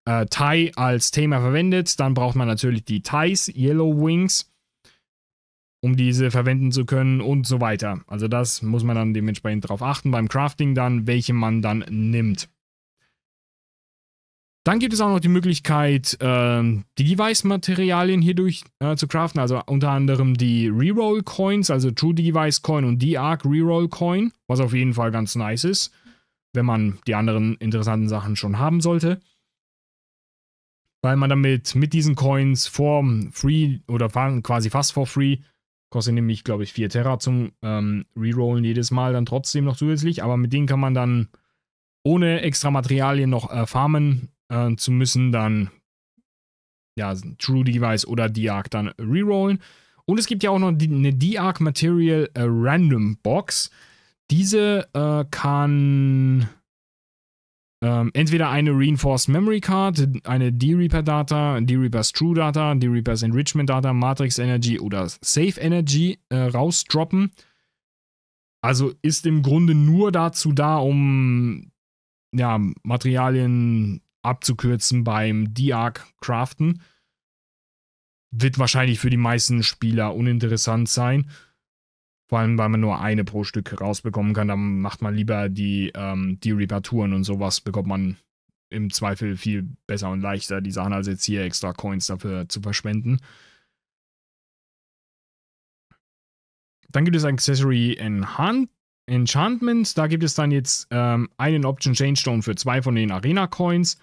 äh, Tie als Thema verwendet. Dann braucht man natürlich die Ties, Yellow Wings, um diese verwenden zu können und so weiter. Also das muss man dann dementsprechend darauf achten beim Crafting dann, welche man dann nimmt. Dann gibt es auch noch die Möglichkeit, äh, die Device-Materialien hierdurch äh, zu craften, also unter anderem die Reroll-Coins, also True Device Coin und die Arc Reroll Coin, was auf jeden Fall ganz nice ist, wenn man die anderen interessanten Sachen schon haben sollte weil man damit mit diesen Coins vor free oder quasi fast for free, kostet nämlich, glaube ich, 4 Terra zum ähm, Rerollen jedes Mal dann trotzdem noch zusätzlich, aber mit denen kann man dann ohne extra Materialien noch äh, farmen äh, zu müssen, dann ja, True Device oder D-Arc dann rerollen. Und es gibt ja auch noch die, eine D-Arc Material äh, Random Box. Diese äh, kann ähm, entweder eine Reinforced Memory Card, eine D-Reaper Data, D-Reapers True Data, D-Reapers Enrichment Data, Matrix Energy oder Safe Energy äh, rausdroppen. Also ist im Grunde nur dazu da, um ja, Materialien abzukürzen beim D-Arc Craften. Wird wahrscheinlich für die meisten Spieler uninteressant sein. Vor allem, weil man nur eine pro Stück rausbekommen kann, dann macht man lieber die, ähm, die Reparaturen und sowas, bekommt man im Zweifel viel besser und leichter die Sachen, als jetzt hier extra Coins dafür zu verschwenden. Dann gibt es Accessory Enhan Enchantment. Da gibt es dann jetzt ähm, einen Option Change Stone für zwei von den Arena Coins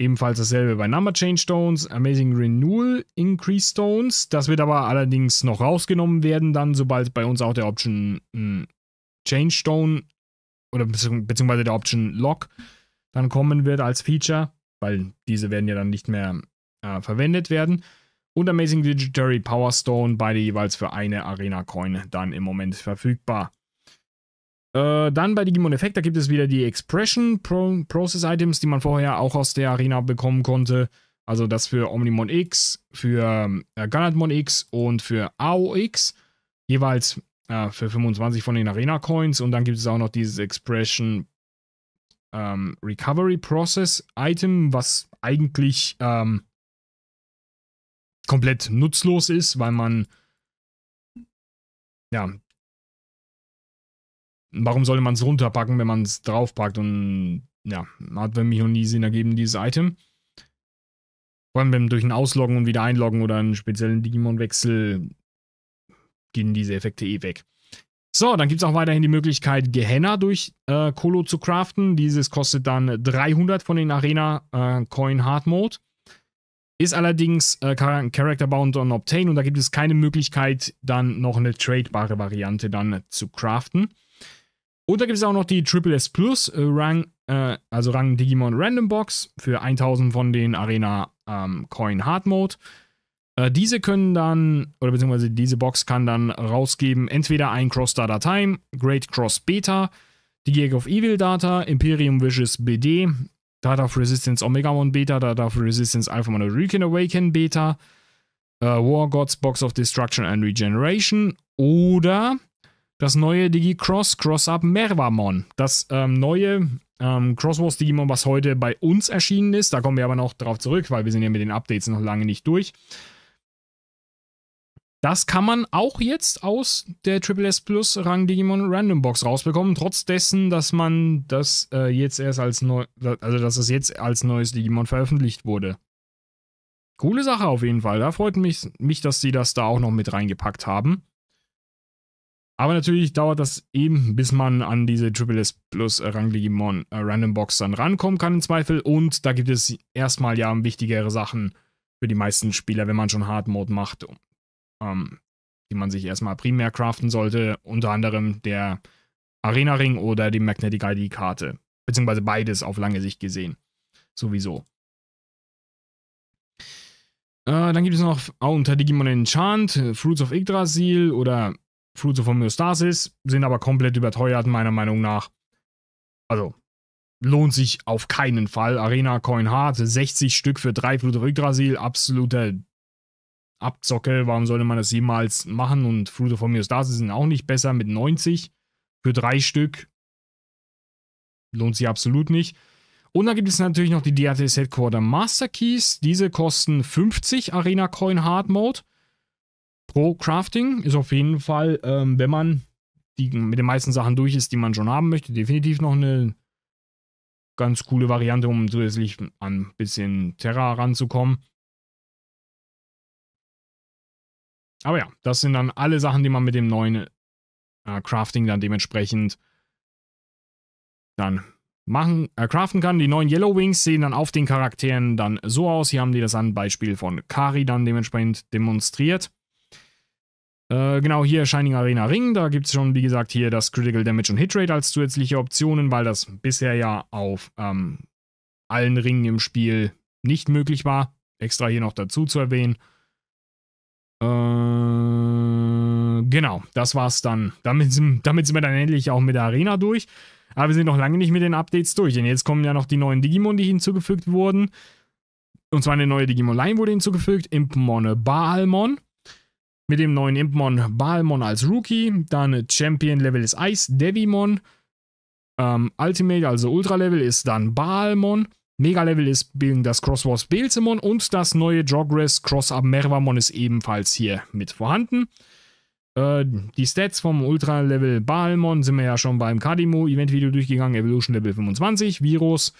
Ebenfalls dasselbe bei Number Change Stones, Amazing Renewal, Increase Stones. Das wird aber allerdings noch rausgenommen werden, dann, sobald bei uns auch der Option hm, Change Stone oder beziehungsweise der Option Lock dann kommen wird als Feature, weil diese werden ja dann nicht mehr äh, verwendet werden. Und Amazing Digitary Power Stone, beide jeweils für eine Arena Coin dann im Moment verfügbar. Äh, dann bei Digimon Effect, da gibt es wieder die Expression Pro Process Items, die man vorher auch aus der Arena bekommen konnte. Also das für Omnimon X, für äh, Ganatmon X und für AOX. Jeweils äh, für 25 von den Arena Coins. Und dann gibt es auch noch dieses Expression ähm, Recovery Process Item, was eigentlich ähm, komplett nutzlos ist, weil man ja, warum sollte man es runterpacken, wenn man es draufpackt? Und ja, hat für mich noch nie Sinn ergeben, dieses Item. Vor allem durch ein Ausloggen und wieder einloggen oder einen speziellen Digimon-Wechsel gehen diese Effekte eh weg. So, dann gibt es auch weiterhin die Möglichkeit, Gehenna durch äh, Kolo zu craften. Dieses kostet dann 300 von den Arena äh, Coin Hard Mode. Ist allerdings äh, Character Bound on Obtain und da gibt es keine Möglichkeit, dann noch eine tradebare Variante dann zu craften. Und da gibt es auch noch die Triple S Plus äh, Rang, äh, also Rang Digimon Random Box für 1000 von den Arena ähm, Coin Hard Mode. Äh, diese können dann, oder beziehungsweise diese Box kann dann rausgeben, entweder ein Cross Data Time, Great Cross Beta, die Gag of Evil Data, Imperium Vicious BD, Data of Resistance Omega Mon Beta, Data of Resistance Alpha Monolithian Awaken Beta, äh, War Gods Box of Destruction and Regeneration oder das neue Digicross cross up Mervamon. Das ähm, neue ähm, Crosswars Digimon, was heute bei uns erschienen ist. Da kommen wir aber noch drauf zurück, weil wir sind ja mit den Updates noch lange nicht durch. Das kann man auch jetzt aus der Triple S Plus Rang Digimon Random Box rausbekommen, trotz dessen, dass man das äh, jetzt erst als neu, also dass es jetzt als neues Digimon veröffentlicht wurde. Coole Sache auf jeden Fall. Da freut mich, mich, dass sie das da auch noch mit reingepackt haben. Aber natürlich dauert das eben, bis man an diese Triple S Plus Rangligimon äh, Random Box dann rankommen kann im Zweifel. Und da gibt es erstmal ja wichtigere Sachen für die meisten Spieler, wenn man schon Hard Mode macht, ähm, die man sich erstmal primär craften sollte. Unter anderem der Arena Ring oder die Magnetic ID Karte. Beziehungsweise beides auf lange Sicht gesehen. Sowieso. Äh, dann gibt es noch oh, unter Digimon Enchant, äh, Fruits of Yggdrasil oder Fruits of Homeostasis, sind aber komplett überteuert, meiner Meinung nach. Also, lohnt sich auf keinen Fall. Arena Coin Hard, 60 Stück für 3 Fruit of Yggdrasil, absoluter Abzocke. Warum sollte man das jemals machen? Und Fruit of Homeostasis sind auch nicht besser mit 90 für 3 Stück. Lohnt sich absolut nicht. Und dann gibt es natürlich noch die DRTS Headquarter Master Keys. Diese kosten 50 Arena Coin Hard Mode pro Crafting ist auf jeden Fall, ähm, wenn man die, mit den meisten Sachen durch ist, die man schon haben möchte, definitiv noch eine ganz coole Variante, um zusätzlich an ein bisschen Terra ranzukommen. Aber ja, das sind dann alle Sachen, die man mit dem neuen äh, Crafting dann dementsprechend dann machen, äh, craften kann. Die neuen Yellow Wings sehen dann auf den Charakteren dann so aus. Hier haben die das an Beispiel von Kari dann dementsprechend demonstriert. Äh, genau hier Shining Arena Ring, da gibt es schon, wie gesagt, hier das Critical Damage und Hitrate als zusätzliche Optionen, weil das bisher ja auf ähm, allen Ringen im Spiel nicht möglich war. Extra hier noch dazu zu erwähnen. Äh, genau, das war's dann. Damit damit sind wir dann endlich auch mit der Arena durch. Aber wir sind noch lange nicht mit den Updates durch, denn jetzt kommen ja noch die neuen Digimon, die hinzugefügt wurden. Und zwar eine neue Digimon Line wurde hinzugefügt, Impmon Baalmon mit dem neuen Impmon Balmon als Rookie, dann Champion Level ist Ice Devimon, ähm, Ultimate, also Ultra Level ist dann Balmon, Mega Level ist das Cross Wars Belzemon und das neue Jogress Cross Up Mervamon ist ebenfalls hier mit vorhanden. Äh, die Stats vom Ultra Level Balmon sind wir ja schon beim Kadimo Event Video durchgegangen, Evolution Level 25, Virus,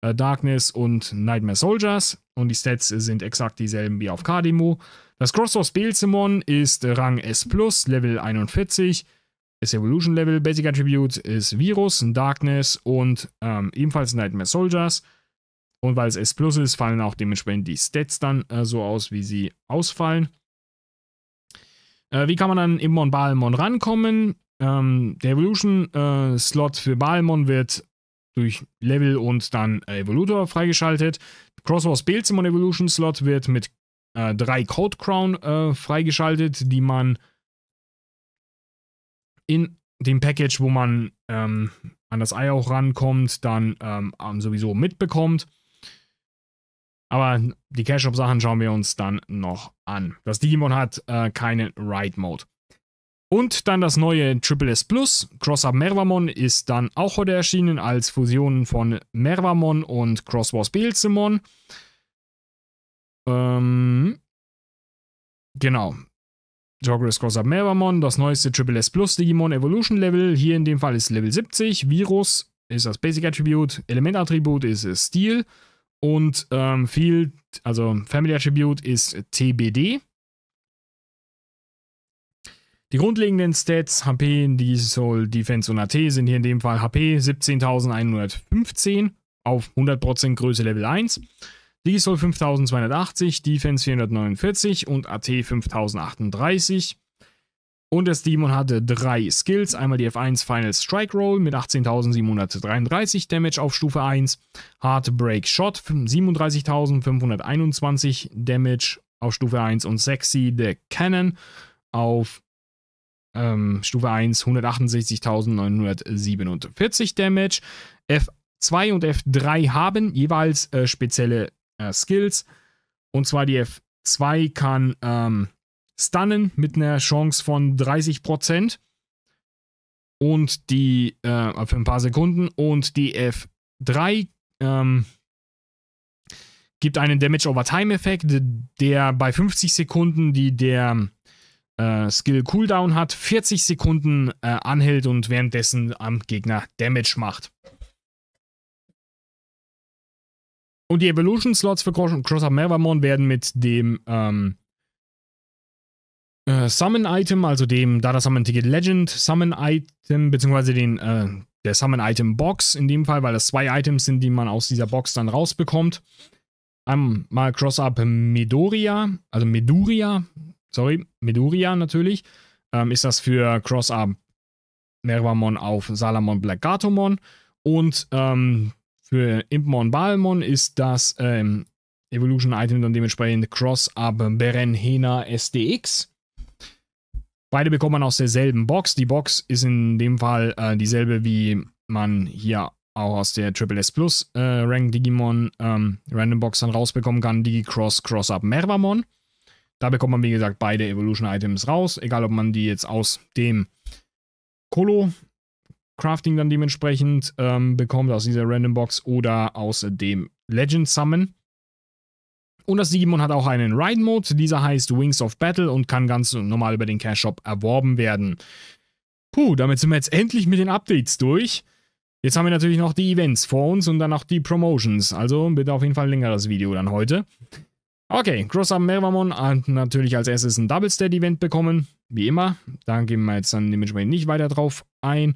äh, Darkness und Nightmare Soldiers und die Stats sind exakt dieselben wie auf Kadimo. Das Crossbow Spelzimon ist Rang S+, Level 41, ist Evolution Level, Basic Attribute ist Virus, Darkness und ähm, ebenfalls Nightmare Soldiers. Und weil es S ist, fallen auch dementsprechend die Stats dann äh, so aus, wie sie ausfallen. Äh, wie kann man dann im Mon Balmon rankommen? Ähm, der Evolution-Slot äh, für Balmon wird durch Level und dann Evolutor freigeschaltet. Crossbow Spelzimon Evolution Slot wird mit äh, drei Code Crown äh, freigeschaltet, die man in dem Package, wo man ähm, an das Ei auch rankommt, dann ähm, ähm sowieso mitbekommt. Aber die Cash-Up-Sachen schauen wir uns dann noch an. Das Digimon hat äh, keinen Ride-Mode. Und dann das neue Triple S Plus. Cross-Up Mervamon ist dann auch heute erschienen als Fusion von Mervamon und Cross-Wars Beelzemon. Ähm, genau. Jogress Gossab Meramon, das neueste Triple S Plus Digimon Evolution Level. Hier in dem Fall ist Level 70. Virus ist das Basic Attribute. Element Attribut ist Stil. Und ähm, Field, also Family Attribute ist TBD. Die grundlegenden Stats, HP, die Soul, Defense und AT sind hier in dem Fall HP 17.115 auf 100% Größe Level 1. Die soll 5280, Defense 449 und AT 5038. Und das Demon hatte drei Skills. Einmal die F1 Final Strike Roll mit 18.733 Damage auf Stufe 1. Hard Break Shot 37.521 Damage auf Stufe 1. Und Sexy the Cannon auf ähm, Stufe 1 168.947 Damage. F2 und F3 haben jeweils äh, spezielle äh, Skills. Und zwar die F2 kann ähm, stunnen mit einer Chance von 30%. Und die äh, für ein paar Sekunden. Und die F3 ähm, gibt einen Damage over Time Effekt, der bei 50 Sekunden, die der äh, Skill Cooldown hat, 40 Sekunden äh, anhält und währenddessen am Gegner Damage macht. Und die Evolution-Slots für Cross-Up Melvermon werden mit dem ähm, äh, Summon-Item, also dem Data Summon Ticket Legend Summon-Item, beziehungsweise den, äh, der Summon-Item-Box in dem Fall, weil das zwei Items sind, die man aus dieser Box dann rausbekommt. Einmal Cross-Up Medoria, also Meduria, sorry, Meduria natürlich, ähm, ist das für Cross-Up Mervamon auf Salamon Black Gatomon. Und ähm, für Impmon Balmon ist das ähm, Evolution-Item dann dementsprechend Cross-Up Berenhena SDX. Beide bekommt man aus derselben Box. Die Box ist in dem Fall äh, dieselbe, wie man hier auch aus der Triple S Plus äh, Rank Digimon ähm, Random Box dann rausbekommen kann. Digicross Cross-Up Mervamon. Da bekommt man, wie gesagt, beide Evolution-Items raus. Egal, ob man die jetzt aus dem Kolo Crafting dann dementsprechend ähm, bekommt aus dieser Random Box oder aus dem Legend Summon. Und das Digimon hat auch einen Ride-Mode. Dieser heißt Wings of Battle und kann ganz normal über den Cash-Shop erworben werden. Puh, damit sind wir jetzt endlich mit den Updates durch. Jetzt haben wir natürlich noch die Events vor uns und dann noch die Promotions. Also bitte auf jeden Fall länger das Video dann heute. Okay, Cross up Mervamon hat natürlich als erstes ein Double-Stat-Event bekommen. Wie immer. Da gehen wir jetzt dann dementsprechend nicht weiter drauf ein.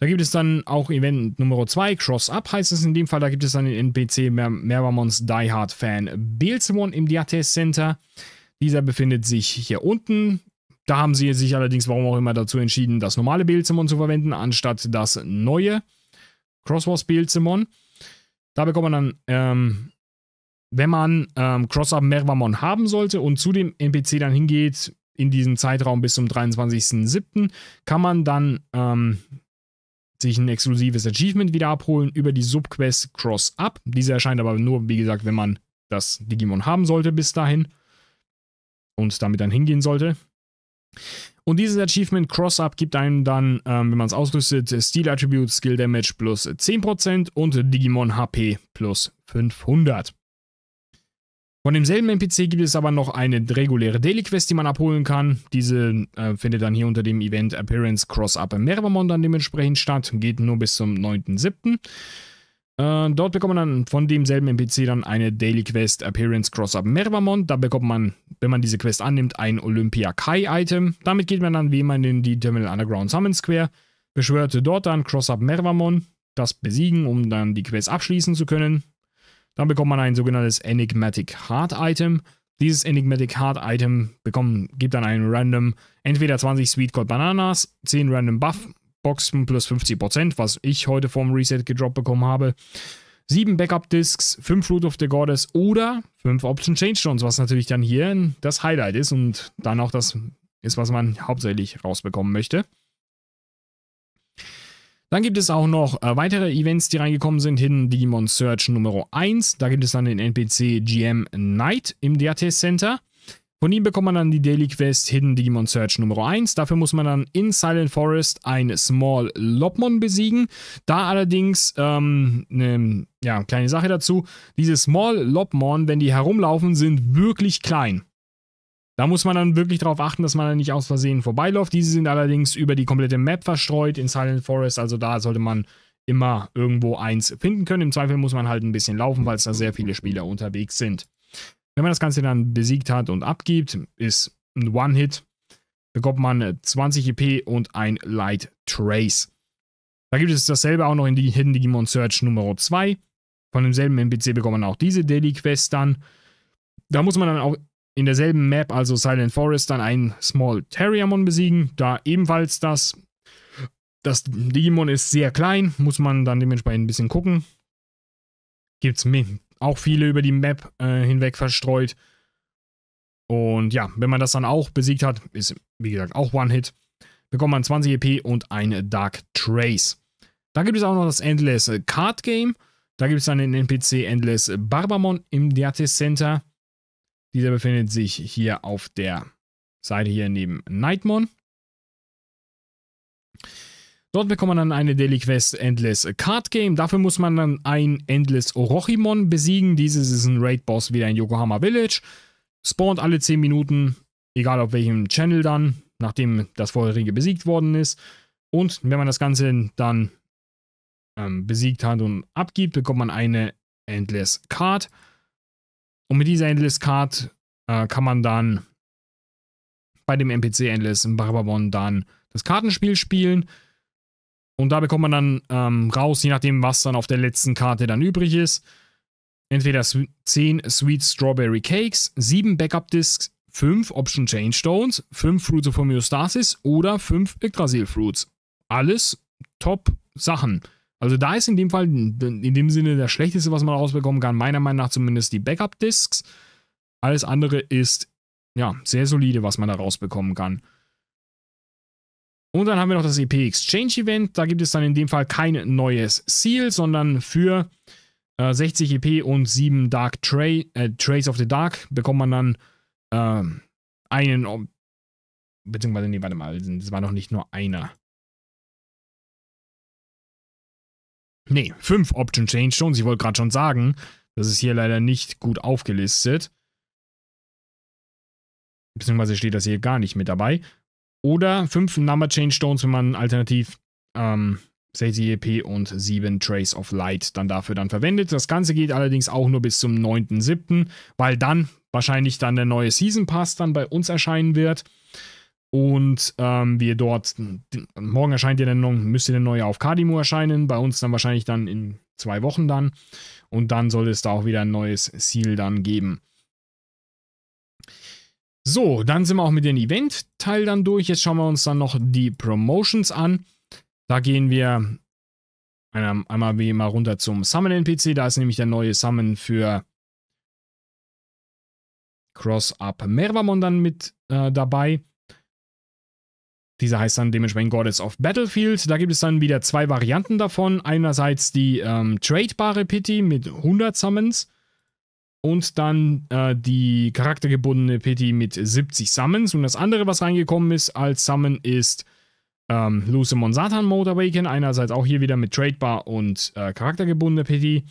Da gibt es dann auch Event Nummer 2, Cross-Up heißt es in dem Fall. Da gibt es dann den NPC Mer Die Hard Fan Beelzemon im Diates Center. Dieser befindet sich hier unten. Da haben sie sich allerdings, warum auch immer, dazu entschieden, das normale Beelzemon zu verwenden, anstatt das neue Crosswars Beelzemon. Da bekommt man dann, ähm, wenn man ähm, Cross-Up Mervamon haben sollte und zu dem NPC dann hingeht, in diesem Zeitraum bis zum 23.07., kann man dann ähm, sich ein exklusives Achievement wieder abholen über die Subquest Cross-Up. Diese erscheint aber nur, wie gesagt, wenn man das Digimon haben sollte bis dahin und damit dann hingehen sollte. Und dieses Achievement Cross-Up gibt einem dann, ähm, wenn man es ausrüstet, Steel Attribute Skill Damage plus 10% und Digimon HP plus 500. Von demselben NPC gibt es aber noch eine reguläre Daily Quest, die man abholen kann. Diese äh, findet dann hier unter dem Event Appearance Cross-Up im Meravamon dann dementsprechend statt. Geht nur bis zum 9.7. Äh, dort bekommt man dann von demselben NPC dann eine Daily Quest Appearance Cross-Up Mervamon. Da bekommt man, wenn man diese Quest annimmt, ein Olympia Kai-Item. Damit geht man dann wie immer in die Terminal Underground Summon Square, beschwörte dort dann Cross-Up Mervamon, das besiegen, um dann die Quest abschließen zu können. Dann bekommt man ein sogenanntes Enigmatic Heart Item. Dieses Enigmatic Heart Item bekommen, gibt dann einen random, entweder 20 Sweet Gold Bananas, 10 random Buff Boxen plus 50%, was ich heute vorm Reset gedroppt bekommen habe. 7 Backup Discs, 5 Root of the Goddess oder 5 Option Change Stones, was natürlich dann hier das Highlight ist und dann auch das ist, was man hauptsächlich rausbekommen möchte. Dann gibt es auch noch äh, weitere Events, die reingekommen sind. Hidden Digimon Search Nummer 1. Da gibt es dann den NPC GM Knight im DATS Center. Von ihm bekommt man dann die Daily Quest Hidden Digimon Search Nummer 1. Dafür muss man dann in Silent Forest ein Small Lobmon besiegen. Da allerdings, ähm, ne, ja, kleine Sache dazu. Diese Small Lobmon, wenn die herumlaufen, sind wirklich klein. Da muss man dann wirklich darauf achten, dass man dann nicht aus Versehen vorbeiläuft. Diese sind allerdings über die komplette Map verstreut in Silent Forest, also da sollte man immer irgendwo eins finden können. Im Zweifel muss man halt ein bisschen laufen, weil es da sehr viele Spieler unterwegs sind. Wenn man das Ganze dann besiegt hat und abgibt, ist ein One-Hit, bekommt man 20 EP und ein Light Trace. Da gibt es dasselbe auch noch in die Hidden Digimon Search Nummer 2. Von demselben NPC bekommt man auch diese Daily Quest dann. Da muss man dann auch in derselben Map, also Silent Forest, dann einen Small Terriermon besiegen. Da ebenfalls das. Das Digimon ist sehr klein, muss man dann dementsprechend ein bisschen gucken. Gibt es auch viele über die Map äh, hinweg verstreut. Und ja, wenn man das dann auch besiegt hat, ist wie gesagt auch One-Hit, bekommt man 20 EP und eine Dark Trace. Dann gibt es auch noch das Endless Card Game. Da gibt es dann den NPC Endless Barbamon im Diatis Center. Dieser befindet sich hier auf der Seite hier neben Nightmon. Dort bekommt man dann eine Daily Quest Endless Card Game. Dafür muss man dann ein Endless Orochimon besiegen. Dieses ist ein Raid-Boss wieder in Yokohama Village. Spawnt alle 10 Minuten, egal auf welchem Channel dann, nachdem das vorherige besiegt worden ist. Und wenn man das Ganze dann ähm, besiegt hat und abgibt, bekommt man eine Endless Card. Und mit dieser Endless Card äh, kann man dann bei dem NPC Endless im Barbabon dann das Kartenspiel spielen. Und da bekommt man dann ähm, raus, je nachdem, was dann auf der letzten Karte dann übrig ist. Entweder 10 Sweet Strawberry Cakes, 7 Backup Discs, 5 Option Change Stones, 5 Fruits of Homeostasis oder 5 Yggdrasil Fruits. Alles top Sachen. Also da ist in dem Fall, in dem Sinne, das Schlechteste, was man rausbekommen kann, meiner Meinung nach zumindest die backup disks Alles andere ist, ja, sehr solide, was man da rausbekommen kann. Und dann haben wir noch das EP Exchange Event. Da gibt es dann in dem Fall kein neues Seal, sondern für äh, 60 EP und 7 Dark Tra äh, Trace of the Dark bekommt man dann ähm, einen, beziehungsweise, nee, warte mal, es war noch nicht nur einer. Nee, fünf Option Change Stones. Ich wollte gerade schon sagen, das ist hier leider nicht gut aufgelistet. Beziehungsweise steht das hier gar nicht mit dabei. Oder fünf Number Change Stones, wenn man alternativ ähm, Safety EP und 7 Trace of Light dann dafür dann verwendet. Das Ganze geht allerdings auch nur bis zum 9.7., weil dann wahrscheinlich dann der neue Season Pass dann bei uns erscheinen wird. Und ähm, wir dort, morgen erscheint ja dann noch, müsste der neue auf Kadimu erscheinen, bei uns dann wahrscheinlich dann in zwei Wochen dann. Und dann soll es da auch wieder ein neues Seal dann geben. So, dann sind wir auch mit dem Event-Teil dann durch. Jetzt schauen wir uns dann noch die Promotions an. Da gehen wir einmal wie immer runter zum Summon-NPC. Da ist nämlich der neue Summon für Cross-Up Mervamon dann mit äh, dabei. Dieser heißt dann dementsprechend Goddess of Battlefield. Da gibt es dann wieder zwei Varianten davon. Einerseits die ähm, tradebare Pity mit 100 Summons und dann äh, die charaktergebundene Pity mit 70 Summons. Und das andere, was reingekommen ist als Summon, ist ähm, Lucemon Satan Mode Awaken. Einerseits auch hier wieder mit tradebar und äh, charaktergebundene Pity.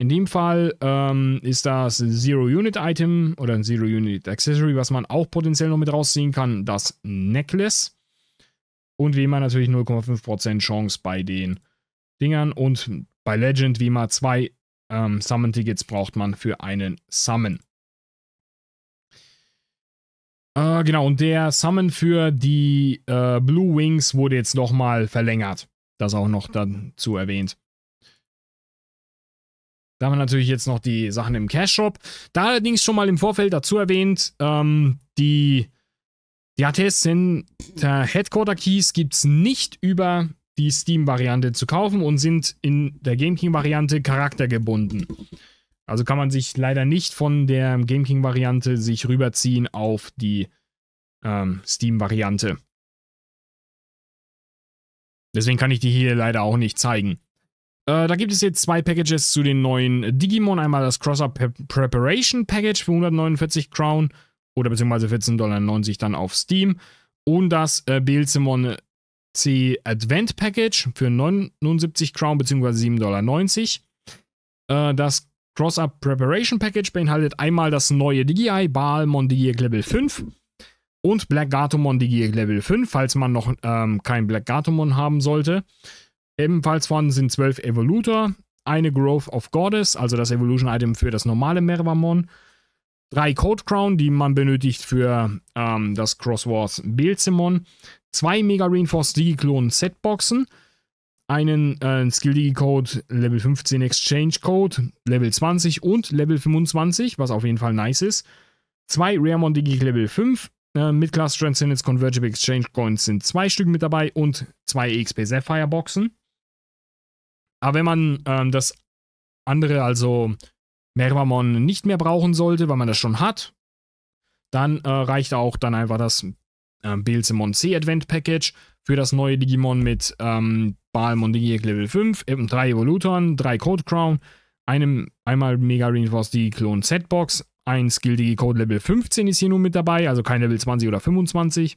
In dem Fall ähm, ist das Zero-Unit-Item oder ein Zero-Unit-Accessory, was man auch potenziell noch mit rausziehen kann, das Necklace. Und wie immer natürlich 0,5% Chance bei den Dingern. Und bei Legend wie immer zwei ähm, Summon-Tickets braucht man für einen Summon. Äh, genau, und der Summon für die äh, Blue Wings wurde jetzt nochmal verlängert. Das auch noch dazu erwähnt. Da haben wir natürlich jetzt noch die Sachen im Cash Shop. Da allerdings schon mal im Vorfeld dazu erwähnt, ähm, die die ATS center Headquarter Keys, gibt es nicht über die Steam-Variante zu kaufen und sind in der gameking variante charaktergebunden. Also kann man sich leider nicht von der gameking variante sich rüberziehen auf die ähm, Steam-Variante. Deswegen kann ich die hier leider auch nicht zeigen. Äh, da gibt es jetzt zwei Packages zu den neuen Digimon. Einmal das cross up Preparation Package für 149 Crown oder beziehungsweise 14,90 Dollar dann auf Steam. Und das äh, Beelzemon C Advent Package für 79 Crown beziehungsweise 7,90 Dollar. Äh, das Cross-Up Preparation Package beinhaltet einmal das neue Digi-Eye, Baalmon Digiac Level 5 und Black Gatomon Digiac Level 5, falls man noch ähm, kein Black Gatomon haben sollte. Ebenfalls vorhanden sind 12 Evolutor, eine Growth of Goddess, also das Evolution-Item für das normale Merwamon drei Code Crown, die man benötigt für ähm, das Wars Belzemon, zwei Mega Reinforced Digiclon Setboxen, einen äh, Skill Digicode Level 15 Exchange Code, Level 20 und Level 25, was auf jeden Fall nice ist, zwei Raremon Digi Level 5, äh, mit Class Transcendence Convergible Exchange Coins sind zwei Stück mit dabei und zwei XP Sapphire Boxen. Aber wenn man ähm, das andere, also Merwamon nicht mehr brauchen sollte, weil man das schon hat, dann äh, reicht auch dann einfach das äh, Belzemon C Advent Package für das neue Digimon mit ähm, Balmon Digiek Level 5, äh, drei Evolutoren, drei Code Crown, einem einmal Mega Reinforced Digiklon Z Box, ein Skill Code Level 15 ist hier nun mit dabei, also kein Level 20 oder 25,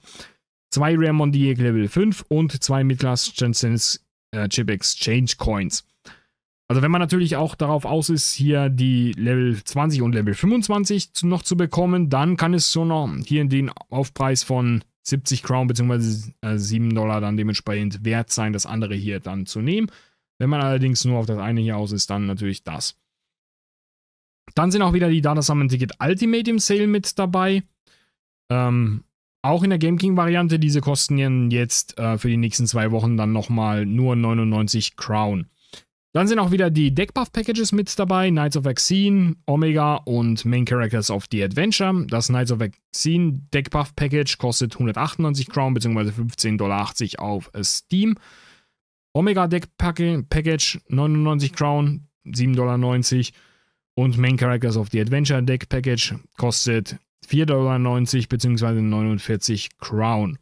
zwei Rare Mondiek Level 5 und zwei Midclass äh, Chip Exchange Coins. Also wenn man natürlich auch darauf aus ist, hier die Level 20 und Level 25 zu, noch zu bekommen, dann kann es schon noch hier in den Aufpreis von 70 Crown bzw. 7 äh, Dollar dann dementsprechend wert sein, das andere hier dann zu nehmen. Wenn man allerdings nur auf das eine hier aus ist, dann natürlich das. Dann sind auch wieder die Data Summon Ticket Ultimate im Sale mit dabei. Ähm, auch in der Game King Variante, diese kosten jetzt äh, für die nächsten zwei Wochen dann nochmal nur 99 Crown. Dann sind auch wieder die Deckbuff-Packages mit dabei, Knights of Vaccine, Omega und Main Characters of the Adventure. Das Knights of Vaccine Deckbuff-Package kostet 198 Crown bzw. 15,80 Dollar auf Steam. Omega Deck Package 99 Crown, 7,90 Dollar. Und Main Characters of the Adventure Deck Package kostet 4,90 Dollar bzw. 49 Crown.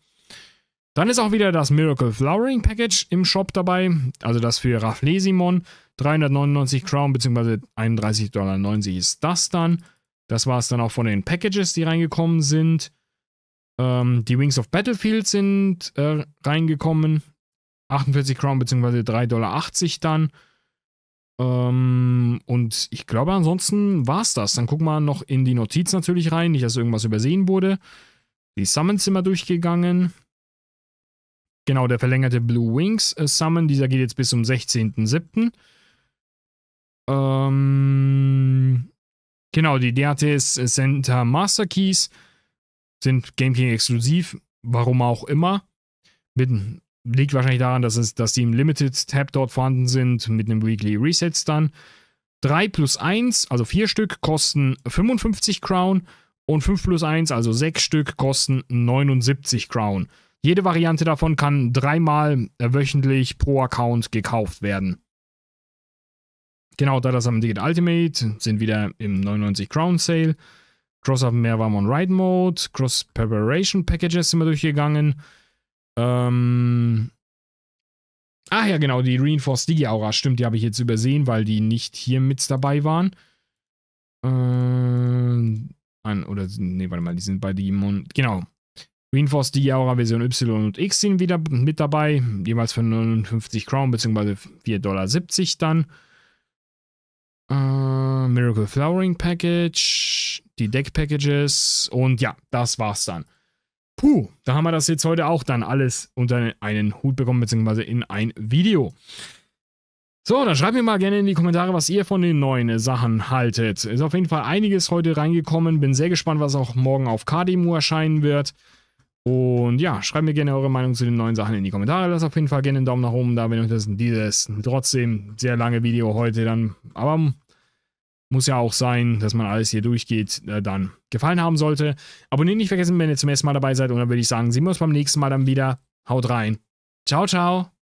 Dann ist auch wieder das Miracle Flowering Package im Shop dabei, also das für Rafflesimon. 399 Crown bzw. 31,90 Dollar ist das dann. Das war es dann auch von den Packages, die reingekommen sind. Ähm, die Wings of Battlefield sind äh, reingekommen. 48 Crown bzw. 3,80 Dollar dann. Ähm, und ich glaube, ansonsten war es das. Dann gucken wir noch in die Notiz natürlich rein, nicht, dass irgendwas übersehen wurde. Die Summons sind wir durchgegangen. Genau, der verlängerte Blue Wings äh, Summon. Dieser geht jetzt bis zum 16.07. Ähm, genau, die DHTS äh, Center Master Keys sind Game King exklusiv, warum auch immer. Mit, liegt wahrscheinlich daran, dass, es, dass die im Limited Tab dort vorhanden sind, mit einem Weekly Reset dann. 3 plus 1, also 4 Stück, kosten 55 Crown und 5 plus 1, also 6 Stück, kosten 79 Crown. Jede Variante davon kann dreimal wöchentlich pro Account gekauft werden. Genau, da das am Digit Ultimate sind wieder im 99 Crown Sale. Cross auf mehr war on Ride Mode. Cross Preparation Packages sind wir durchgegangen. Ähm. Ach ja, genau, die Reinforced Digi Aura. Stimmt, die habe ich jetzt übersehen, weil die nicht hier mit dabei waren. Ähm. oder, nee, warte mal, die sind bei Demon. Genau, Greenforce die Aura Version Y und X sind wieder mit dabei, jeweils für 59 Crown bzw. 4,70 Dollar dann. Äh, Miracle Flowering Package, die Deck Packages und ja, das war's dann. Puh, da haben wir das jetzt heute auch dann alles unter einen Hut bekommen bzw. in ein Video. So, dann schreibt mir mal gerne in die Kommentare, was ihr von den neuen Sachen haltet. Ist auf jeden Fall einiges heute reingekommen. Bin sehr gespannt, was auch morgen auf Kadimu erscheinen wird. Und ja, schreibt mir gerne eure Meinung zu den neuen Sachen in die Kommentare. Lasst auf jeden Fall gerne einen Daumen nach oben da, wenn euch das dieses trotzdem sehr lange Video heute dann, aber muss ja auch sein, dass man alles hier durchgeht, äh, dann gefallen haben sollte. Abonniert nicht vergessen, wenn ihr zum ersten Mal dabei seid. Und dann würde ich sagen, sehen wir uns beim nächsten Mal dann wieder. Haut rein. Ciao, ciao.